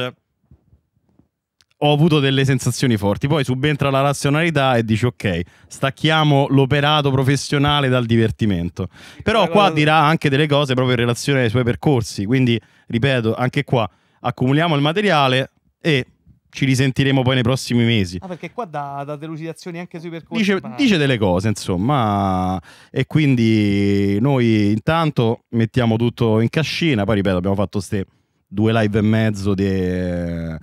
[SPEAKER 1] ho avuto delle sensazioni forti. Poi subentra la razionalità e dici ok, stacchiamo l'operato professionale dal divertimento. Però qua dirà anche delle cose proprio in relazione ai suoi percorsi, quindi ripeto, anche qua accumuliamo il materiale e ci risentiremo poi nei prossimi mesi. Ah,
[SPEAKER 3] perché qua dà, dà delucidazioni anche sui percorsi. Dice,
[SPEAKER 1] dice, delle cose, insomma, e quindi noi intanto mettiamo tutto in cascina. Poi, ripeto, abbiamo fatto queste due live e mezzo di, in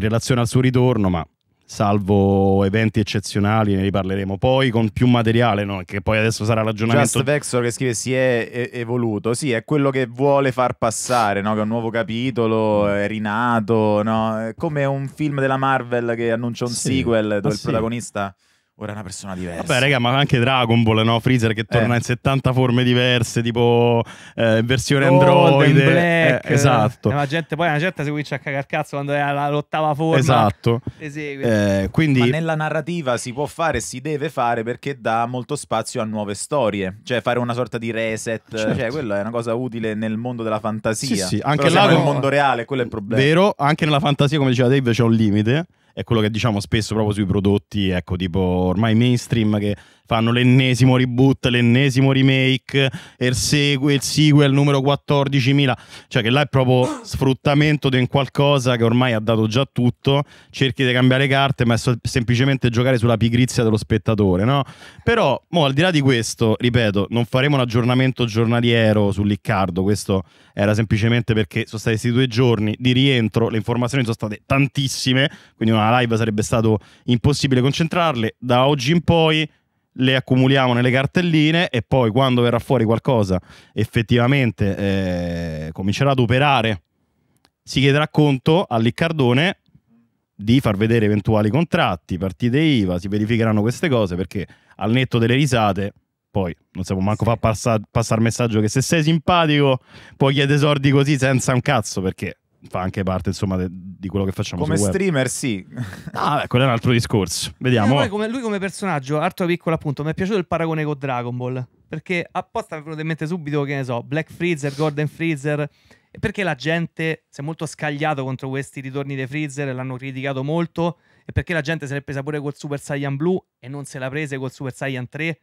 [SPEAKER 1] relazione al suo ritorno, ma salvo eventi eccezionali, ne riparleremo poi con più materiale, no? che poi adesso sarà ragionamento. Just
[SPEAKER 4] Vexor che scrive si è evoluto, sì, è quello che vuole far passare, no? che è un nuovo capitolo, mm. è rinato, no? come un film della Marvel che annuncia un sì. sequel dove ah, il sì. protagonista ora è una persona diversa. Vabbè,
[SPEAKER 1] raga, ma anche Dragon Ball, no? Freezer che torna eh. in 70 forme diverse, tipo eh, versione Gold Android. Eh, esatto. Eh, la
[SPEAKER 4] gente, poi una certa si comincia a cagare cazzo quando è all'ottava forma. Esatto.
[SPEAKER 1] Esegue. Eh, quindi... Ma nella
[SPEAKER 4] narrativa si può fare, si deve fare perché dà molto spazio a nuove storie. Cioè fare una sorta di reset. Certo. Cioè, quella è una cosa utile nel mondo della fantasia. Sì, sì. Anche là, nel mondo reale, quello è il problema. Vero,
[SPEAKER 1] anche nella fantasia, come diceva Dave, c'è un limite è quello che diciamo spesso proprio sui prodotti, ecco, tipo ormai mainstream che fanno l'ennesimo reboot, l'ennesimo remake, il sequel, il sequel numero 14.000, cioè che là è proprio sfruttamento di un qualcosa che ormai ha dato già tutto, cerchi di cambiare carte, ma è semplicemente giocare sulla pigrizia dello spettatore, no? Però, mo, al di là di questo, ripeto, non faremo un aggiornamento giornaliero su Liccardo, questo era semplicemente perché sono stati questi due giorni di rientro, le informazioni sono state tantissime, quindi una una live sarebbe stato impossibile concentrarle. Da oggi in poi le accumuliamo nelle cartelline e poi quando verrà fuori qualcosa effettivamente eh, comincerà ad operare, si chiederà conto a Liccardone di far vedere eventuali contratti, partite IVA, si verificheranno queste cose perché al netto delle risate poi non si può manco sì. far passare passar messaggio che se sei simpatico puoi chiedere soldi così senza un cazzo perché fa anche parte insomma de- di quello che facciamo come streamer,
[SPEAKER 4] sì. Ah, beh,
[SPEAKER 1] quello è un altro discorso. Eh, Vediamo. Eh,
[SPEAKER 3] come, lui come personaggio, altro Piccolo, appunto, mi è piaciuto il paragone con Dragon Ball. Perché apposta mi è venuto in mente subito, che ne so, Black Freezer, Gordon Freezer. Perché la gente si è molto scagliato contro questi ritorni dei Freezer e l'hanno criticato molto. E perché la gente se l'è presa pure col Super Saiyan Blue e non se l'ha presa col Super Saiyan 3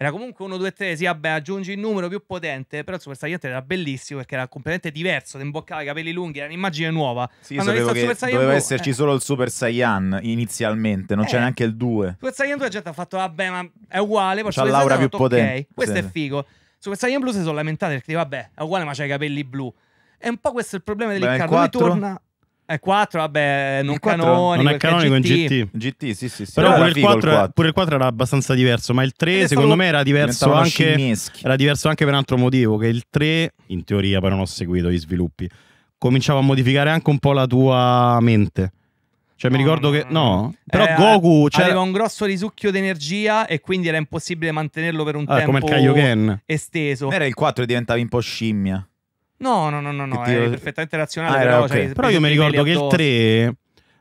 [SPEAKER 3] era comunque 1, 2, 3, sì, vabbè, aggiungi il numero più potente, però il Super Saiyan 3 era bellissimo perché era completamente diverso, ti imboccava i capelli lunghi, era un'immagine nuova.
[SPEAKER 4] Sì, Quando sapevo che doveva Blue, esserci eh. solo il Super Saiyan inizialmente, non eh. c'era neanche il 2.
[SPEAKER 3] Super Saiyan 2 già ti ha fatto, vabbè, ma è uguale, poi c'ha l'aura più potente. Okay, questo sì. è figo. Super Saiyan Blue si sono lamentati perché, vabbè, è uguale ma c'ha i capelli blu. È un po' questo il problema dell'Incarno, ritorna e eh, 4, vabbè, eh, non, canone, non è eh, canonico è GT. in GT. GT, sì, sì, sì. Però, pure, il 4, il 4.
[SPEAKER 1] pure, il 4, era abbastanza diverso, ma il 3 e secondo me era diverso, anche, era diverso anche per un altro motivo, che il 3, in teoria però non ho seguito gli sviluppi, cominciava a modificare anche un po' la tua mente. Cioè, no, mi ricordo che. No. Però eh, Goku. Cioè... Aveva
[SPEAKER 3] un grosso risucchio di energia e quindi era impossibile mantenerlo per un ah, tempo. Come il Kaioken. Esteso. Era il
[SPEAKER 4] 4 e diventavi un po' scimmia.
[SPEAKER 3] No, no, no, no, no era perfettamente razionale. Ah, però, okay. cioè, però io mi
[SPEAKER 1] ricordo che il 3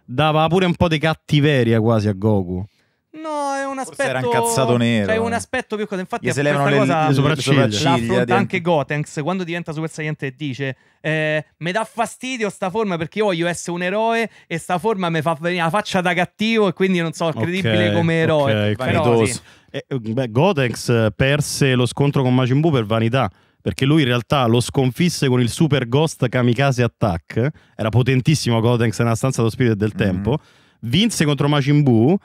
[SPEAKER 1] dava pure un po' di cattiveria quasi a Goku. No,
[SPEAKER 3] è un aspetto. Forse era incazzato nero. Cioè, un eh. aspetto più cosa.
[SPEAKER 5] Infatti, se levano le, cosa, le sopracciglia. L'affronta di... anche
[SPEAKER 3] Gotenks quando diventa Super Saiyan 3 dice: eh, Mi dà fastidio sta forma perché io voglio essere un eroe e sta forma mi fa venire la faccia da cattivo e quindi non so, credibile okay, come eroe. Okay, Però, sì.
[SPEAKER 1] eh, beh, Gotenks perse lo scontro con Majin Buu per vanità perché lui in realtà lo sconfisse con il Super Ghost Kamikaze Attack, era potentissimo Gotenks nella stanza dello spirito del mhm. tempo, mm-hmm. vinse contro Majin Buu,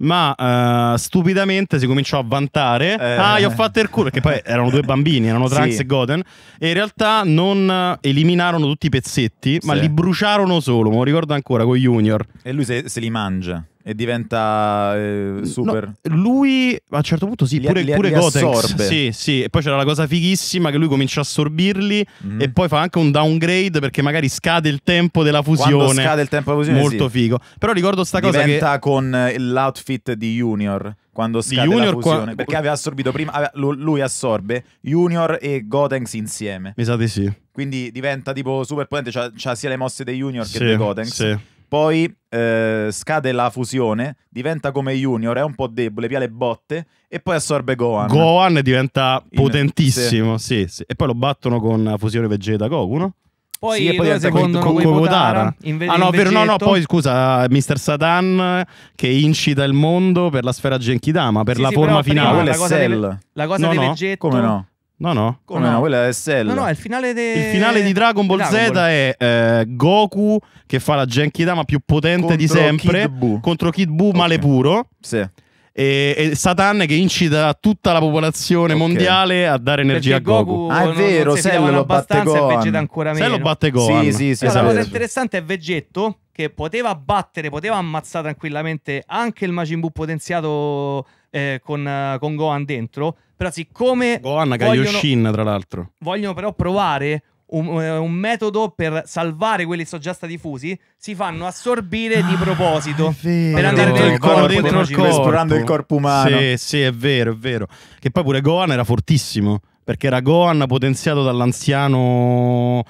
[SPEAKER 1] ma uh, stupidamente si cominciò a vantare, eh. ah, gli ho fatto il culo, perché poi erano due bambini, erano Trunks sì. e Goten, e in realtà non eh, eliminarono tutti i pezzetti, sì. ma li bruciarono solo, me lo ricordo ancora, con Junior. E lui se, se li mangia e diventa eh,
[SPEAKER 4] super. No, lui
[SPEAKER 1] a un certo punto sì,
[SPEAKER 4] li, pure, li, pure li Gotex. Sì,
[SPEAKER 1] sì. E poi c'era la cosa fighissima che lui comincia a assorbirli mm. e poi fa anche un downgrade perché magari scade il tempo della fusione. Quando scade il tempo della fusione. Molto sì. figo. Però ricordo sta cosa diventa che...
[SPEAKER 4] con eh, l'outfit di Junior. Quando scade di la fusione, perché aveva assorbito prima, lui assorbe Junior e Gotenks insieme. Mi sa di sì. Quindi diventa tipo super potente, c'ha, c'ha sia le mosse dei Junior sì, che dei Gotenks. Sì. Poi eh, scade la fusione, diventa come Junior, è un po' debole, pia le botte e poi assorbe Gohan. Gohan
[SPEAKER 1] diventa In... potentissimo, sì. Sì, sì. E poi lo battono con la fusione Vegeta Goku, no? Poi, sì, e poi secondo Kokotara. Ah no, vero, no, no, poi scusa, Mr. Satan che incita il mondo per la sfera Genkidama, per sì, la sì, forma finale. Ah, la, cosa del, la cosa no, di no, Come no? No, no. Come no? no? Quella è SL. No, no, è
[SPEAKER 3] il finale, de... il finale di Dragon Ball Dragon Z Ball.
[SPEAKER 1] è eh, Goku che fa la Genkidama più potente contro di sempre Kid Buu. contro Kid Buu okay. male puro. Sì. E, e, Satan che incita tutta la popolazione okay. mondiale a dare energia Perché a Goku. Goku ah, è non, vero, se lo batte Gohan. ancora meno. lo batte Goku. Sì, sì, sì. Esatto. La cosa
[SPEAKER 3] interessante è Vegetto che poteva battere, poteva ammazzare tranquillamente anche il Majin Buu potenziato eh, con, eh, con, Gohan dentro. Però siccome... Gohan Kaioshin, tra l'altro. Vogliono però provare un, eh, un, metodo per salvare quelli che sono già stati fusi, si fanno assorbire di ah, proposito ah, vero, per andare dentro,
[SPEAKER 4] corpo, dentro il diciamo. corpo, esplorando il corpo umano.
[SPEAKER 1] Sì, sì, è vero, è vero. Che poi pure Gohan era fortissimo, perché era Gohan potenziato dall'anziano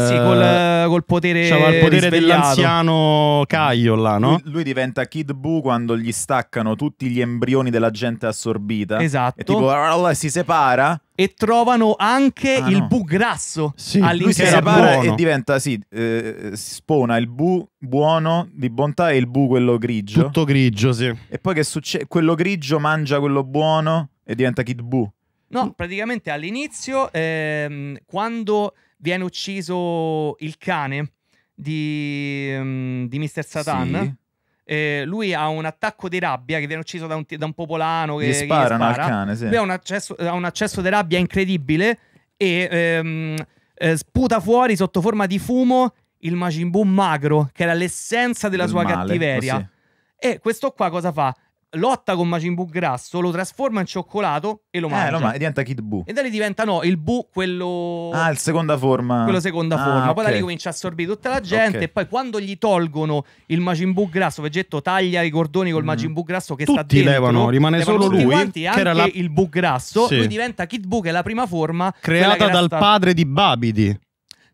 [SPEAKER 1] sì, col, eh,
[SPEAKER 4] col potere. il cioè, potere dell'anziano
[SPEAKER 1] Caio là, no?
[SPEAKER 4] Lui, lui, diventa Kid Buu quando gli staccano tutti gli embrioni della gente assorbita. Esatto. E tipo, si separa.
[SPEAKER 3] E trovano anche
[SPEAKER 1] ah, il no. bu grasso sì, all'interno. Lui si separa buono. e
[SPEAKER 4] diventa, sì, eh, si spona il bu buono di bontà e il bu quello grigio. Tutto grigio, sì. E poi che succede? Quello grigio mangia quello buono e diventa Kid Buu.
[SPEAKER 3] No, praticamente all'inizio, ehm, quando viene ucciso il cane di, um, di Mr. Satan. Sì. Eh, lui ha un attacco di rabbia che viene ucciso da un, da un popolano che gli sparano gli spara. al cane. Sì. Lui ha un, accesso, accesso, di rabbia incredibile e ehm, eh, sputa fuori sotto forma di fumo il Majin Buu magro, che era l'essenza della Del sua male, cattiveria. Così. E questo qua cosa fa? lotta con Majin Buu grasso, lo trasforma in cioccolato e lo eh, mangia. Eh, no, ma diventa Kid Buu. E da lì diventa, no, il Buu, quello...
[SPEAKER 4] Ah, il seconda forma. Quello seconda ah, forma. Poi da lì
[SPEAKER 3] comincia a assorbire tutta la gente okay. e poi quando gli tolgono il Majin Buu grasso, Vegetto taglia i cordoni col mm. Majin Buu grasso che tutti sta dentro. levano, rimane levano solo lui. Quanti, che anche era la... il Buu grasso. Sì. Lui diventa Kid Buu, che è la prima forma. Creata dal sta... padre
[SPEAKER 1] di Babidi.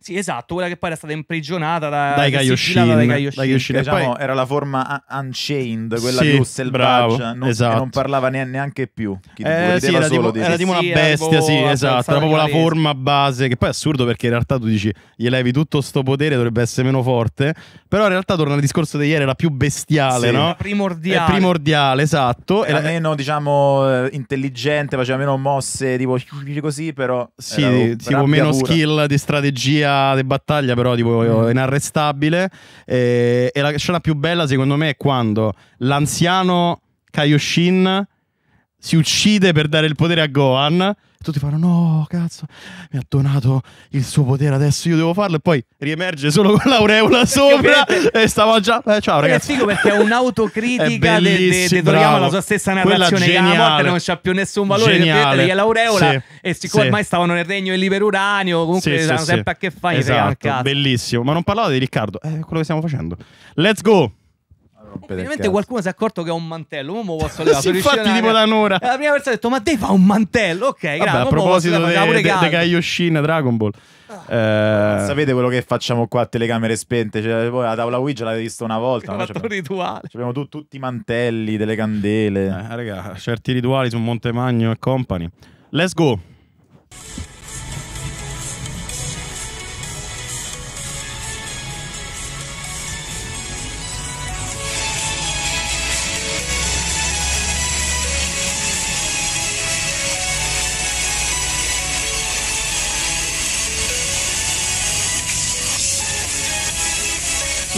[SPEAKER 3] Sì, esatto, quella che poi era stata imprigionata da, dai Kaioshin.
[SPEAKER 1] Dai Kaioshin. Diciamo, poi...
[SPEAKER 4] Era la forma unchained, quella sì, Russell Bravo, non, esatto. non parlava neanche più. Chi eh, sì, era, tipo, era tipo una sì, bestia, sì, esatto, era proprio la forma
[SPEAKER 1] base, che poi è assurdo perché in realtà tu dici, gli levi tutto questo potere, dovrebbe essere meno forte, però in realtà torna al discorso di ieri, era più bestiale, sì, no? Primordiale. È primordiale, esatto.
[SPEAKER 4] Era, era meno, diciamo, eh, intelligente, faceva meno mosse, tipo così, però... Sì, tipo meno pura.
[SPEAKER 1] skill di strategia sia di battaglia, però tipo mm. inarrestabile. E, e la scena più bella, secondo me, è quando l'anziano Kaioshin si uccide per dare il potere a Gohan tutti fanno no cazzo mi ha donato il suo potere adesso io devo farlo e poi riemerge solo con l'aureola sopra e stava già eh, ciao ragazzi è figo perché è un'autocritica è de, de, la sua stessa narrazione che la morte non c'ha più nessun valore geniale è l'aureola sì, e siccome sì. ormai
[SPEAKER 3] stavano nel regno dell'iperuranio comunque sì, stanno sempre a che fare esatto,
[SPEAKER 1] bellissimo ma non parlava di Riccardo è eh, quello che stiamo facendo let's go Finalmente
[SPEAKER 3] qualcuno si è accorto che ha un mantello. Uomo può sollevato. sì, infatti, tipo da un'ora. La prima persona ha detto: Ma te fa un mantello? Ok, Vabbè, grazie. A proposito di
[SPEAKER 4] Kaioshin Dragon Ball. Ah. Eh... Sapete quello che facciamo qua a telecamere spente? Cioè, poi la tavola Ouija l'avete vista una volta. Abbiamo cioè, fatto un rituale. Abbiamo tu, tutti i mantelli, delle candele. Eh,
[SPEAKER 1] raga, certi rituali su Montemagno e company. Let's go.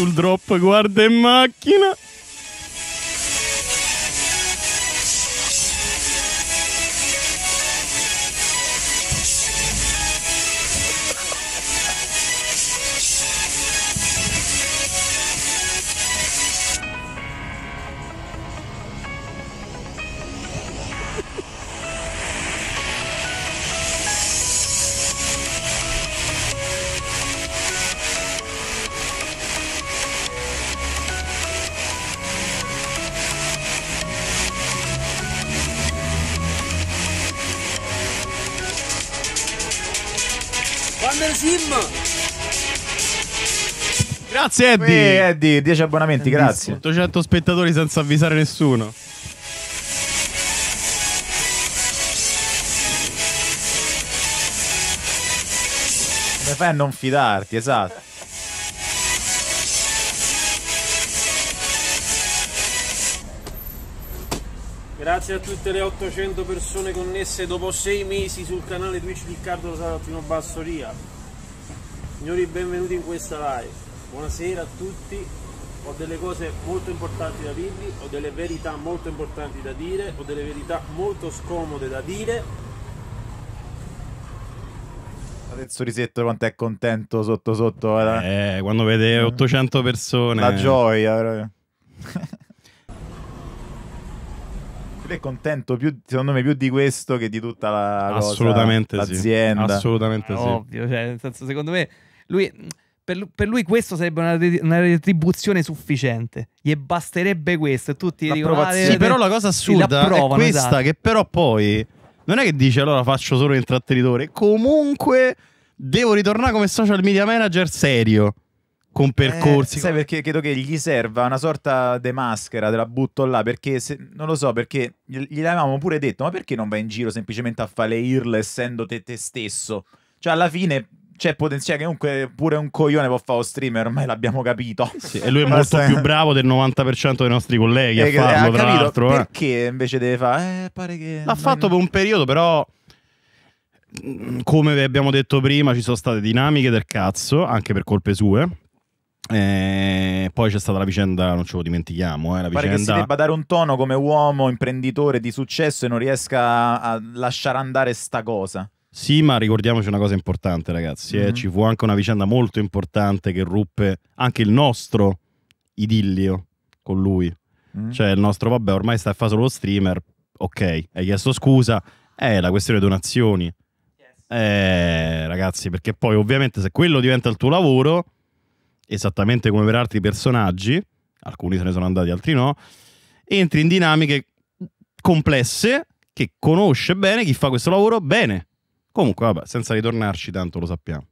[SPEAKER 1] sul drop guarda in macchina.
[SPEAKER 5] Sim. Grazie Eddie. Ehi,
[SPEAKER 4] Eddie, 10 abbonamenti, grazie.
[SPEAKER 1] 800 spettatori senza avvisare nessuno.
[SPEAKER 4] Come fai a non fidarti, esatto.
[SPEAKER 2] Grazie a tutte le 800 persone connesse dopo 6 mesi sul canale Twitch di Riccardo Salatino Bassoria. Signori benvenuti in questa live, buonasera a tutti, ho delle cose molto importanti da dirvi, ho delle verità molto importanti da dire, ho delle verità molto scomode da dire.
[SPEAKER 4] Adesso Risetto quanto è contento sotto sotto. Eh, eh quando
[SPEAKER 1] vede 800 mm. persone. La
[SPEAKER 4] gioia. è contento più, secondo me più di questo che di tutta la assolutamente cosa, sì. l'azienda assolutamente ah, sì. ovvio cioè, nel senso secondo me lui, per, per, lui questo sarebbe
[SPEAKER 3] una, una, retribuzione sufficiente. Gli basterebbe questo. E tutti dicono, ah, sì, però la cosa assurda è questa, esatto.
[SPEAKER 1] che però poi non è che dice allora faccio solo l'intrattenitore. Comunque devo ritornare come social media manager serio con eh, percorsi. Eh, sai
[SPEAKER 4] perché credo che gli serva una sorta di maschera, te la butto là, perché se, non lo so, perché gliel'avevamo pure detto, ma perché non vai in giro semplicemente a fare le IRL essendo te te stesso? Cioè alla fine c'è cioè, potenziale che comunque pure un coglione può fare lo streamer, ormai l'abbiamo capito.
[SPEAKER 1] Sì, e lui è molto più bravo del 90% dei nostri colleghi e a eh, farlo, tra l'altro. Eh.
[SPEAKER 4] Perché eh. invece
[SPEAKER 1] deve fare? Eh, pare che... L'ha fatto per un periodo, però come abbiamo detto prima, ci sono state dinamiche del cazzo, anche per colpe sue. E eh, poi c'è stata la vicenda, non ce lo dimentichiamo. Eh, la Pare vicenda... che si debba
[SPEAKER 4] dare un tono come uomo imprenditore di successo e non riesca a lasciare andare sta cosa.
[SPEAKER 1] Sì, ma ricordiamoci una cosa importante, ragazzi. Eh, mm-hmm. Ci fu anche una vicenda molto importante che ruppe anche il nostro idillio con lui. Mm-hmm. Cioè, il nostro, vabbè, ormai sta a fare solo lo streamer. Ok, hai chiesto scusa. Eh, la questione donazioni. Yes. Eh, ragazzi, perché poi ovviamente se quello diventa il tuo lavoro, esattamente come per altri personaggi, alcuni se ne sono andati, altri no, entri in dinamiche complesse che conosce bene chi fa questo lavoro bene Comunque, vabbè, senza ritornarci, tanto lo sappiamo.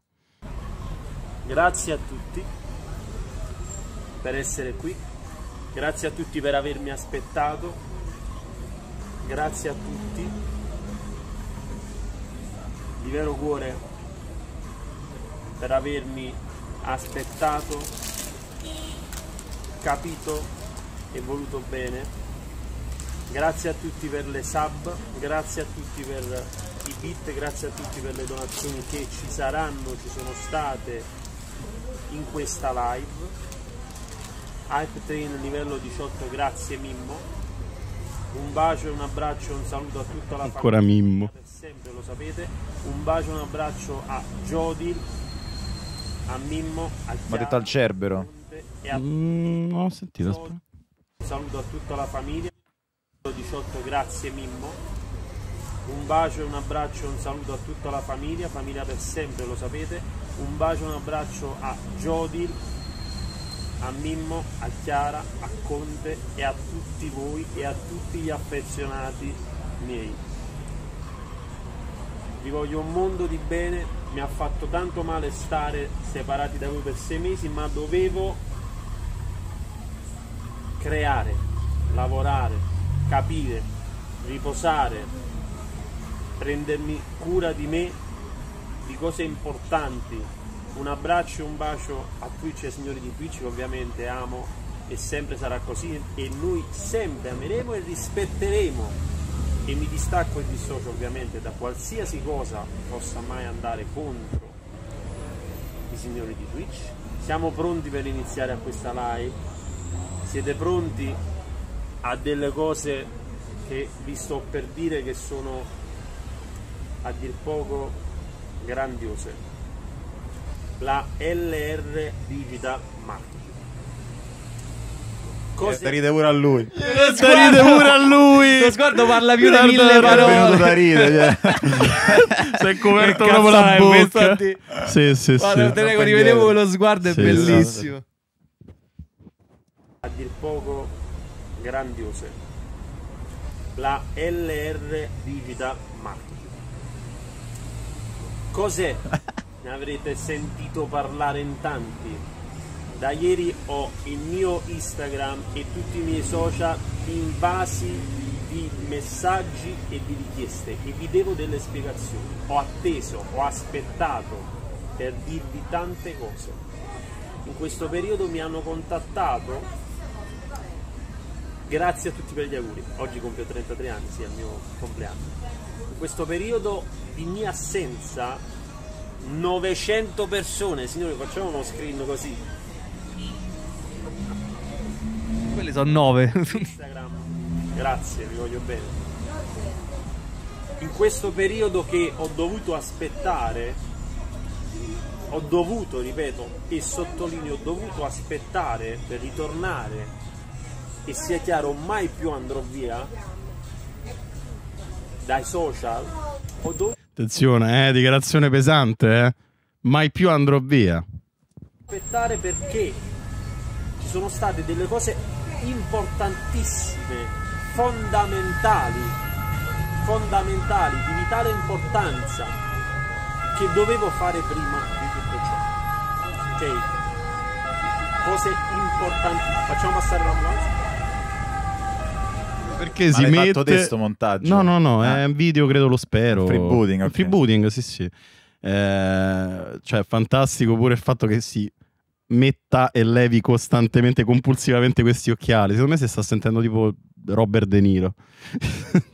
[SPEAKER 2] Grazie a tutti per essere qui, grazie a tutti per avermi aspettato, grazie a tutti, di vero cuore, per avermi aspettato, capito e voluto bene. Grazie a tutti per le sub, grazie a tutti per i bit, grazie a tutti per le donazioni che ci saranno, ci sono state in questa live. Hype Train livello 18, grazie Mimmo. Un bacio e un abbraccio, un saluto a tutta la Ancora famiglia. Mimmo. Per sempre lo sapete. Un bacio e un abbraccio a Jodil, a Mimmo, a Chiara. Ma detto
[SPEAKER 4] al Cerbero.
[SPEAKER 1] E a... Mm, ho sentito.
[SPEAKER 2] Un saluto a tutta la famiglia. 18, grazie Mimmo. Un bacio e un abbraccio e un saluto a tutta la famiglia, famiglia per sempre, lo sapete. Un bacio e un abbraccio a Jodil, a Mimmo, a Chiara, a Conte e a tutti voi e a tutti gli affezionati miei. Vi voglio un mondo di bene, mi ha fatto tanto male stare separati da voi per sei mesi, ma dovevo creare, lavorare, capire, riposare, prendermi cura di me, di cose importanti. Un abbraccio e un bacio a Twitch e ai signori di Twitch che ovviamente amo e sempre sarà così e noi sempre ameremo e rispetteremo e mi distacco e dissocio ovviamente da qualsiasi cosa possa mai andare contro i signori di Twitch. Siamo pronti per iniziare a questa live? Siete pronti a delle cose che vi sto per dire che sono a dir poco grandiose, la LR Digita Marketing. Cose... Eh, ride pure a lui.
[SPEAKER 5] Eh, sguardo... ride pure a lui. Lo
[SPEAKER 4] sguardo parla più Guarda, di mille parole. Da ridere,
[SPEAKER 1] cioè. Sei coperto proprio la bocca. Infatti...
[SPEAKER 2] si si rivedevo lo sguardo, sì, è bellissimo. A dir poco grandiose. La LR Digita Marketing Cos'è? Ne avrete sentito parlare in tanti. Da ieri ho il mio Instagram e tutti i miei social invasi di messaggi e di richieste e vi devo delle spiegazioni. Ho atteso, ho aspettato per dirvi tante cose. In questo periodo mi hanno contattato grazie a tutti per gli auguri. Oggi compio 33 anni, sì, è il mio compleanno. In questo periodo di mia assenza 900 persone, signori, facciamo uno screen così.
[SPEAKER 5] Quelle sono 9.
[SPEAKER 2] Instagram. Grazie, vi voglio bene. In questo periodo che ho dovuto aspettare, ho dovuto, ripeto, e sottolineo, ho dovuto aspettare per ritornare e sia chiaro, mai più andrò via dai social. Ho dovuto
[SPEAKER 1] Attenzione, eh, dichiarazione pesante, eh. Mai più andrò via.
[SPEAKER 2] Aspettare perché ci sono state delle cose importantissime, fondamentali, fondamentali, di vitale importanza, che dovevo fare prima di tutto ciò. Ok? Cose importanti. Facciamo passare la mano. Perché Ma si mette... fatto
[SPEAKER 1] questo montaggio? No, no, no, ah. è un video, credo lo spero. Free booting, okay. Free booting, sì, sì. Eh, cioè, fantastico pure il fatto che si metta e levi costantemente, compulsivamente questi occhiali. Secondo me si sta sentendo tipo Robert De Niro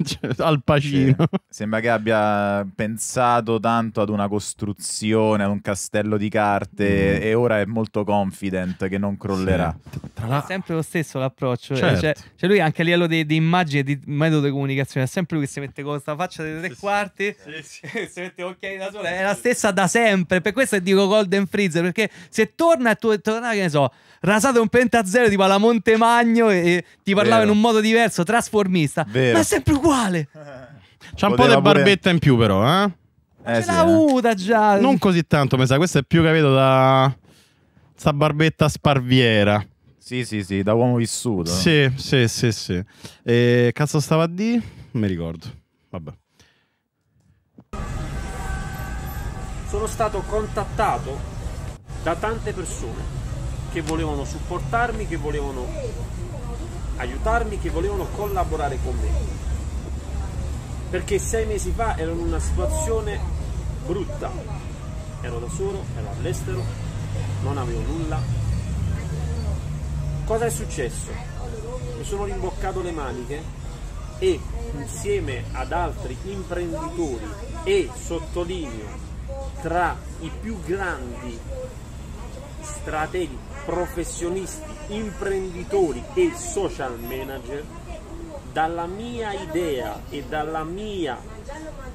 [SPEAKER 1] cioè, al Pacino sì. sembra che
[SPEAKER 4] abbia pensato tanto ad una costruzione ad un castello di carte mm. e ora è molto confident che non crollerà sì.
[SPEAKER 3] la... è sempre lo stesso l'approccio eh, certo. cioè, cioè, lui anche a livello di, di immagine di metodo di comunicazione è sempre lui che si mette con questa faccia dei tre sì, quarti si mette occhiali da sola è la stessa da sempre per questo dico Golden Freezer perché se torna e torna che ne so rasate un pentazero tipo alla Montemagno e, e ti parlava Vero. in un modo diverso diverso, trasformista, Vero. ma è sempre uguale.
[SPEAKER 1] C'ha un po' di Poteva pure- barbetta in più, però, eh? Eh, Ce sì, l'ha eh. già. Non così tanto, mi sa. Questo è più capito da. Sta barbetta sparviera. sì, sì, sì, da uomo vissuto. Sì, sì, sì, sì. E cazzo stava di? Non mi ricordo. Vabbè.
[SPEAKER 2] Sono stato contattato da tante persone che volevano supportarmi, che volevano aiutarmi, che volevano collaborare con me. Perché sei mesi fa ero in una situazione brutta, ero da solo, ero all'estero, non avevo nulla. Cosa è successo? Mi sono rimboccato le maniche e insieme ad altri imprenditori e sottolineo tra i più grandi strategi professionisti imprenditori e social manager dalla mia idea e dalla mia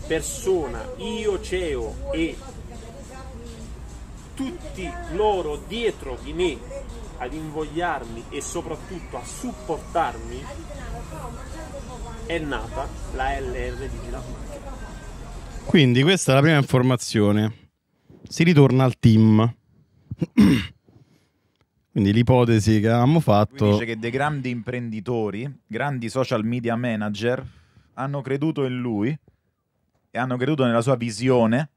[SPEAKER 2] persona, io CEO e tutti loro dietro di me ad invogliarmi e soprattutto a supportarmi è nata la LR Digital Marketing.
[SPEAKER 1] Quindi questa è la prima informazione. Si ritorna al team. Quindi l'ipotesi che avevamo fatto... Qui dice
[SPEAKER 4] che dei grandi imprenditori, grandi social media manager, hanno creduto in lui e hanno creduto nella sua visione,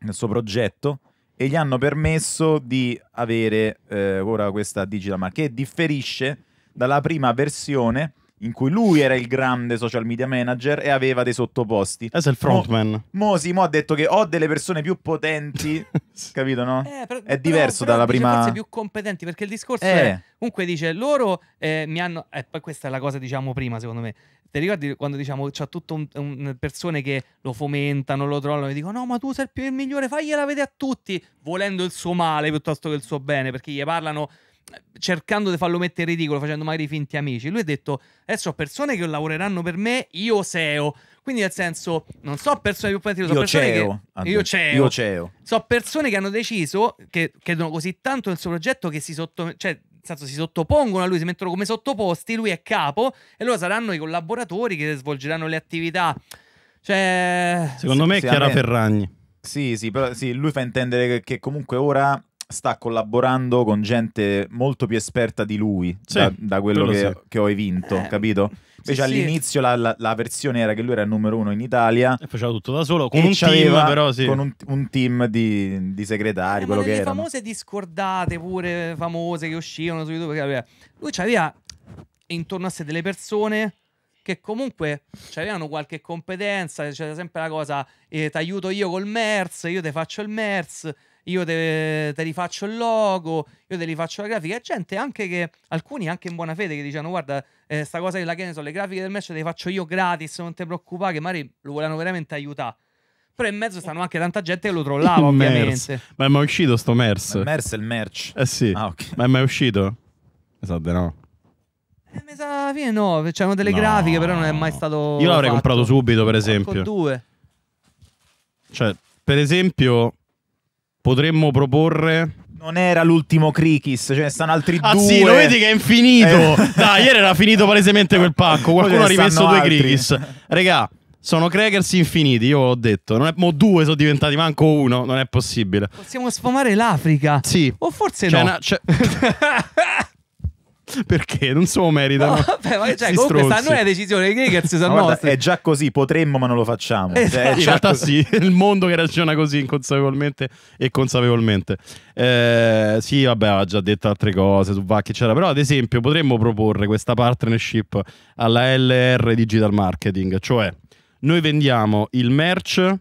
[SPEAKER 4] nel suo progetto, e gli hanno permesso di avere eh, ora questa digital market, che differisce dalla prima versione in cui lui era il grande social media manager e aveva dei sottoposti. Adesso eh, è il frontman. Mo, Mosi mo ha detto che ho delle persone più potenti, capito no? Eh, però, è diverso però, però dalla prima... Forse più
[SPEAKER 3] competenti, perché il discorso eh. è... Comunque dice, loro eh, mi hanno... E eh, poi questa è la cosa diciamo prima, secondo me. Ti ricordi quando diciamo c'è tutto un, persone che lo fomentano, lo trollano e dicono no ma tu sei il migliore, fagliela vedere a tutti, volendo il suo male piuttosto che il suo bene, perché gli parlano cercando di farlo mettere in ridicolo, facendo magari finti amici. Lui ha detto: Adesso ho persone che lavoreranno per me, io SEO. Quindi, nel senso, non so persone più partite, so io persone CEO, che. Io CEO. io CEO. So persone che hanno deciso che credono così tanto nel suo progetto che si sotto. Cioè, senso, si sottopongono a lui, si mettono come sottoposti, lui è capo e loro saranno i collaboratori che svolgeranno le attività.
[SPEAKER 4] Cioè,
[SPEAKER 1] secondo me è Chiara Ferragni.
[SPEAKER 4] Sì, sì, però sì, lui fa intendere che comunque ora sta collaborando con gente molto più esperta di lui sì, da, da, quello, quello che, sì. che, ho evinto, eh, capito? Invece sì, all'inizio la, la, la, versione era che lui era il numero uno in Italia e faceva tutto da solo con un team, però, con un, un team di, di segretari. Eh, quello che erano. famose
[SPEAKER 3] discordate pure famose che uscivano su YouTube. Capito? Lui c'aveva intorno a sé delle persone che comunque avevano qualche competenza, c'era sempre la cosa, eh, ti aiuto io col MERS, io ti faccio il MERS, io te, te, rifaccio il logo, io te rifaccio la grafica. E gente anche che, alcuni anche in buona fede, che dicevano guarda, eh, sta cosa della che le grafiche del match te le faccio io gratis, non ti preoccupare, che magari lo volevano veramente aiutare però in mezzo stanno anche tanta gente che lo
[SPEAKER 1] trollava ovviamente ma è mai uscito sto Mers? Ma Mers è il merch eh sì ah, okay. ma è mai uscito? esatto no
[SPEAKER 3] eh, mi sa alla fine no c'erano delle no. grafiche però non è mai
[SPEAKER 4] stato io l'avrei fatto. comprato
[SPEAKER 1] subito per esempio due cioè per esempio potremmo proporre non era l'ultimo Crikis, ce ne stanno altri ah, due. Sì, lo vedi che è infinito. Eh. Dai, ieri era finito palesemente quel pacco. Qualcuno ha rimesso due altri. Crikis. Regà, sono crackers infiniti, io l'ho detto. Non è, mo due sono diventati, manco uno. Non è possibile.
[SPEAKER 3] Possiamo sfamare l'Africa. Sì. O forse cioè, no. Una, cioè...
[SPEAKER 1] perché non se lo meritano. No, vabbè, ma cioè, comunque strozzi. sta a noi la decisione dei Lakers sono no, guarda, È già così, potremmo ma non lo facciamo. Cioè, esatto. Cioè, in realtà così. sì, il mondo che ragiona così inconsapevolmente e consapevolmente. Eh, sì, vabbè, ha già detto altre cose su Vacchi, eccetera, però ad esempio potremmo proporre questa partnership alla LR Digital Marketing, cioè noi vendiamo il merch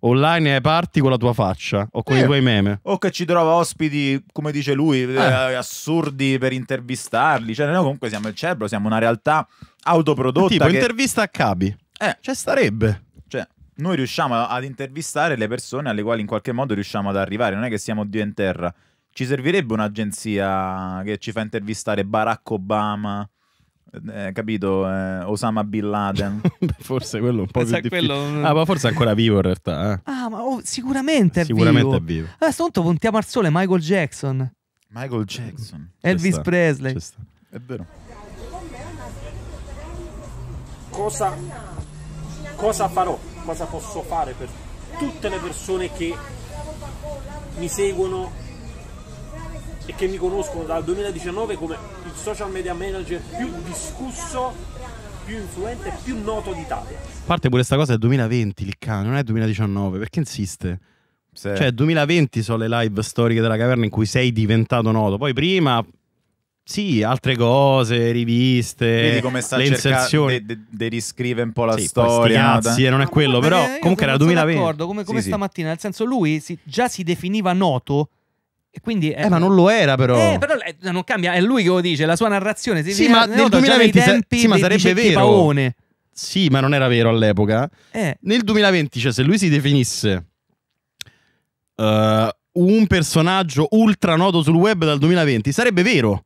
[SPEAKER 1] online ai party con la tua faccia o con eh, i tuoi meme.
[SPEAKER 4] O che ci trova ospiti, come dice lui, eh. eh assurdi per intervistarli. Cioè, noi comunque siamo il cerbero, siamo una realtà autoprodotta. Eh, tipo, che...
[SPEAKER 1] intervista a Cabi. Eh. Cioè, starebbe.
[SPEAKER 4] Cioè, noi riusciamo ad intervistare le persone alle quali in qualche modo riusciamo ad arrivare. Non è che siamo Dio in terra. Ci servirebbe un'agenzia che ci fa intervistare Barack Obama, eh, capito? Eh, Osama Bin Laden. forse quello un po' Pensa più quello... Ah, ma
[SPEAKER 1] forse è ancora vivo in realtà. Eh.
[SPEAKER 3] Ah, ma oh, sicuramente è sicuramente vivo. Sicuramente è vivo. Ah, a questo puntiamo al sole Michael Jackson.
[SPEAKER 4] Michael Jackson. Elvis sta, Presley. È vero.
[SPEAKER 2] Cosa, cosa farò? Cosa posso fare per tutte le persone che mi seguono e che mi conoscono dal 2019 come il social media manager più discusso, più influente, più noto d'Italia.
[SPEAKER 1] Parte pure questa cosa del 2020, il non è 2019, perché insiste? Sì. Cioè, 2020 sono le live storiche della caverna in cui sei diventato noto. Poi prima sì, altre cose, riviste, Vedi come sta le inserzioni.
[SPEAKER 4] De, de, riscrive un po' la sì, storia. Grazie, eh, non
[SPEAKER 1] è quello, no, però comunque era 2020. D'accordo, come, come sì,
[SPEAKER 4] stamattina, nel
[SPEAKER 3] senso lui si, già si definiva noto e Quindi, eh, eh, ma non lo era però. Eh, però non cambia, è lui che lo dice, la sua narrazione. Si sì, ma nel 2020 sa- sì, ma sarebbe vero. Paone.
[SPEAKER 1] Sì, ma non era vero all'epoca. Eh. Nel 2020, cioè, se lui si definisse uh, un personaggio ultra noto sul web dal 2020, sarebbe vero.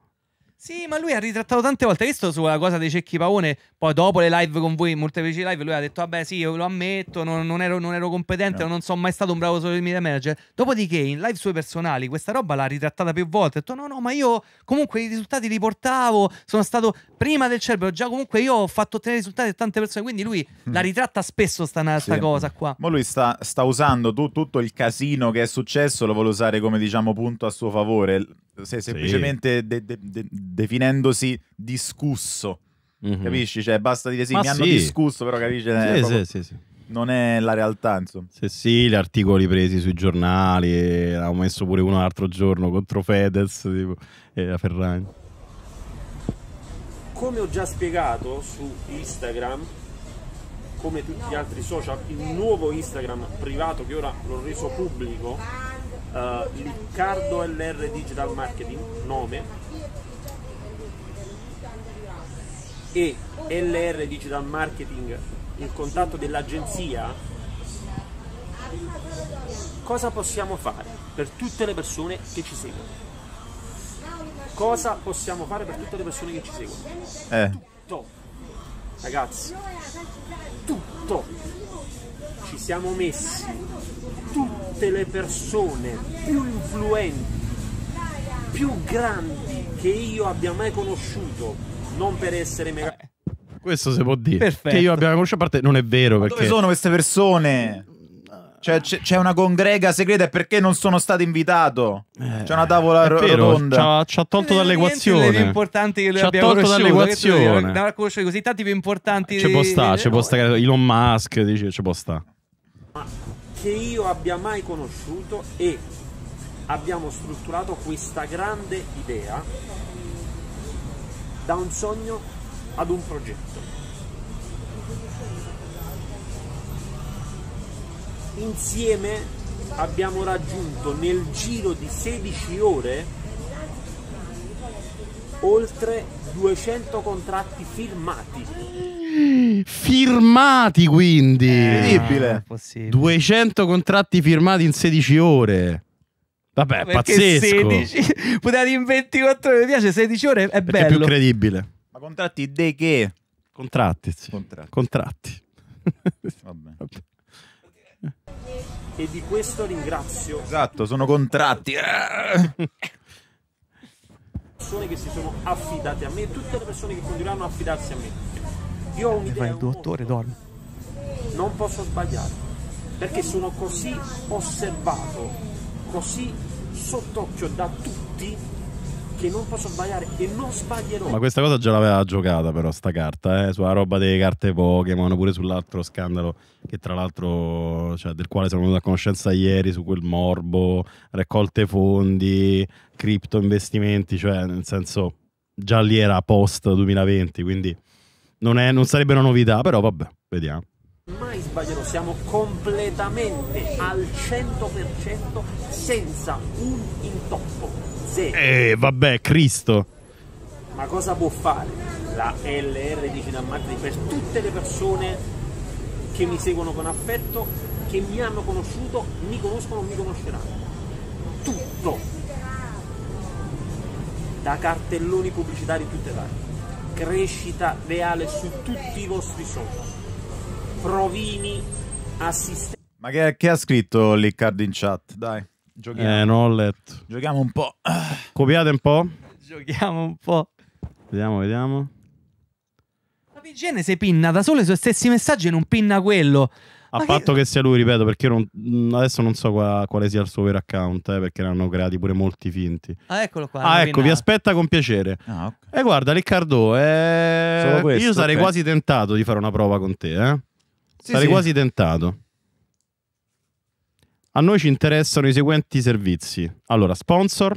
[SPEAKER 3] Sì, ma lui ha ritrattato tante volte. Hai visto sulla cosa dei cecchi pavone, Poi dopo le live con voi, molteplici live, lui ha detto: Vabbè, sì, io lo ammetto, non, non, ero, non ero, competente, no. non sono mai stato un bravo social media manager. Dopodiché, in live sue personali, questa roba l'ha ritrattata più volte. Ha detto: No, no, ma io comunque i risultati li portavo. Sono stato prima del cervello. Già, comunque, io ho fatto ottenere risultati a tante persone. Quindi lui mm. la ritratta spesso sta, sì. cosa
[SPEAKER 4] qua. Ma lui sta, sta usando tu, tutto il casino che è successo, lo vuole usare come diciamo punto a suo favore se semplicemente sì. de, de, de, definendosi discusso. Mm-hmm. Capisci? Cioè, basta dire sì, Ma mi hanno discusso, però capisci? Eh, proprio... sì, sì non è la realtà, insomma.
[SPEAKER 1] Se sì, gli articoli presi sui giornali, l'avevo messo pure uno l'altro giorno contro Fedez tipo, e la Ferragni.
[SPEAKER 2] Come ho già spiegato su Instagram, come tutti gli altri social, il nuovo Instagram privato che ora l'ho reso pubblico uh, Riccardo LR Digital Marketing, nome, e LR Digital Marketing, il contatto dell'agenzia, cosa possiamo fare per tutte le persone che ci seguono? Cosa possiamo fare per tutte le persone che ci seguono? Eh. Tutto, ragazzi, tutto siamo messi tutte le persone più influenti, più grandi che io abbia mai conosciuto, non per essere mega... Eh,
[SPEAKER 1] questo si può dire. Perfetto. Che io abbia mai conosciuto, a parte non è vero. Ma perché... Dove sono
[SPEAKER 4] queste persone? Cioè, c'è una congrega segreta e perché non sono stato invitato? Eh, c'è una tavola rotonda. Ci ha tolto dall'equazione. più che Ci ha tolto dall'equazione. Conoscere così tanti più importanti. Ci può
[SPEAKER 1] stare, ci può stare. Elon Musk dice ci può stare
[SPEAKER 2] ma che io abbia mai conosciuto e abbiamo strutturato questa grande idea da un sogno ad un progetto. Insieme abbiamo raggiunto nel giro di 16 ore oltre 200 contratti firmati
[SPEAKER 1] firmati quindi eh, incredibile eh, 200 contratti firmati in 16 ore vabbè Perché pazzesco 16
[SPEAKER 4] potete in 24 ore mi piace 16 ore è Perché bello è più credibile ma contratti dei che
[SPEAKER 1] contratti sì. contratti, contratti.
[SPEAKER 4] vabbè.
[SPEAKER 2] vabbè. e di questo ringrazio esatto
[SPEAKER 4] sono contratti
[SPEAKER 2] persone che si sono affidate a me, tutte le persone che continueranno a affidarsi a me. Io ho un'idea. Il
[SPEAKER 3] dottore ore, dormi.
[SPEAKER 2] Non posso sbagliare, perché sono così osservato, così sott'occhio da tutti che non posso sbagliare e non sbaglierò. Ma
[SPEAKER 1] questa cosa già l'aveva giocata però sta carta, eh? sulla roba delle carte Pokémon, pure sull'altro scandalo che tra l'altro cioè, del quale sono venuto a conoscenza ieri su quel morbo, raccolte fondi, cripto investimenti, cioè nel senso già lì era post 2020, quindi non, è, non sarebbe una novità, però vabbè, vediamo
[SPEAKER 2] mai sbaglierò, siamo completamente al 100% senza un intoppo
[SPEAKER 1] zero. Eh, vabbè, Cristo.
[SPEAKER 2] Ma cosa può fare la LR10 Martini per tutte le persone che mi seguono con affetto, che mi hanno conosciuto, mi conoscono, mi conosceranno? Tutto. Da cartelloni pubblicitari più tali. Crescita reale su tutti i vostri social. Provini, assistenti.
[SPEAKER 1] Ma che, che ha scritto Liccardo in chat? Dai. Giochiamo. Eh, non ho letto.
[SPEAKER 4] Giochiamo un po'.
[SPEAKER 1] Copiate un po'.
[SPEAKER 3] Giochiamo un po'.
[SPEAKER 1] Vediamo, vediamo. La PGN si pinna da solo i suoi stessi messaggi e non pinna quello. A Ma patto che... che... sia lui, ripeto, perché non, mm, adesso non so qua, quale sia il suo vero account, eh, perché ne hanno creati pure molti finti. Ah, eccolo qua. Ah, ecco, vi aspetta con piacere. Ah, okay. E guarda, Riccardo, eh, questo, io sarei okay. quasi tentato di fare una prova con te, eh. Sì, sarei sì. quasi tentato. A noi ci interessano i seguenti servizi. Allora, sponsor.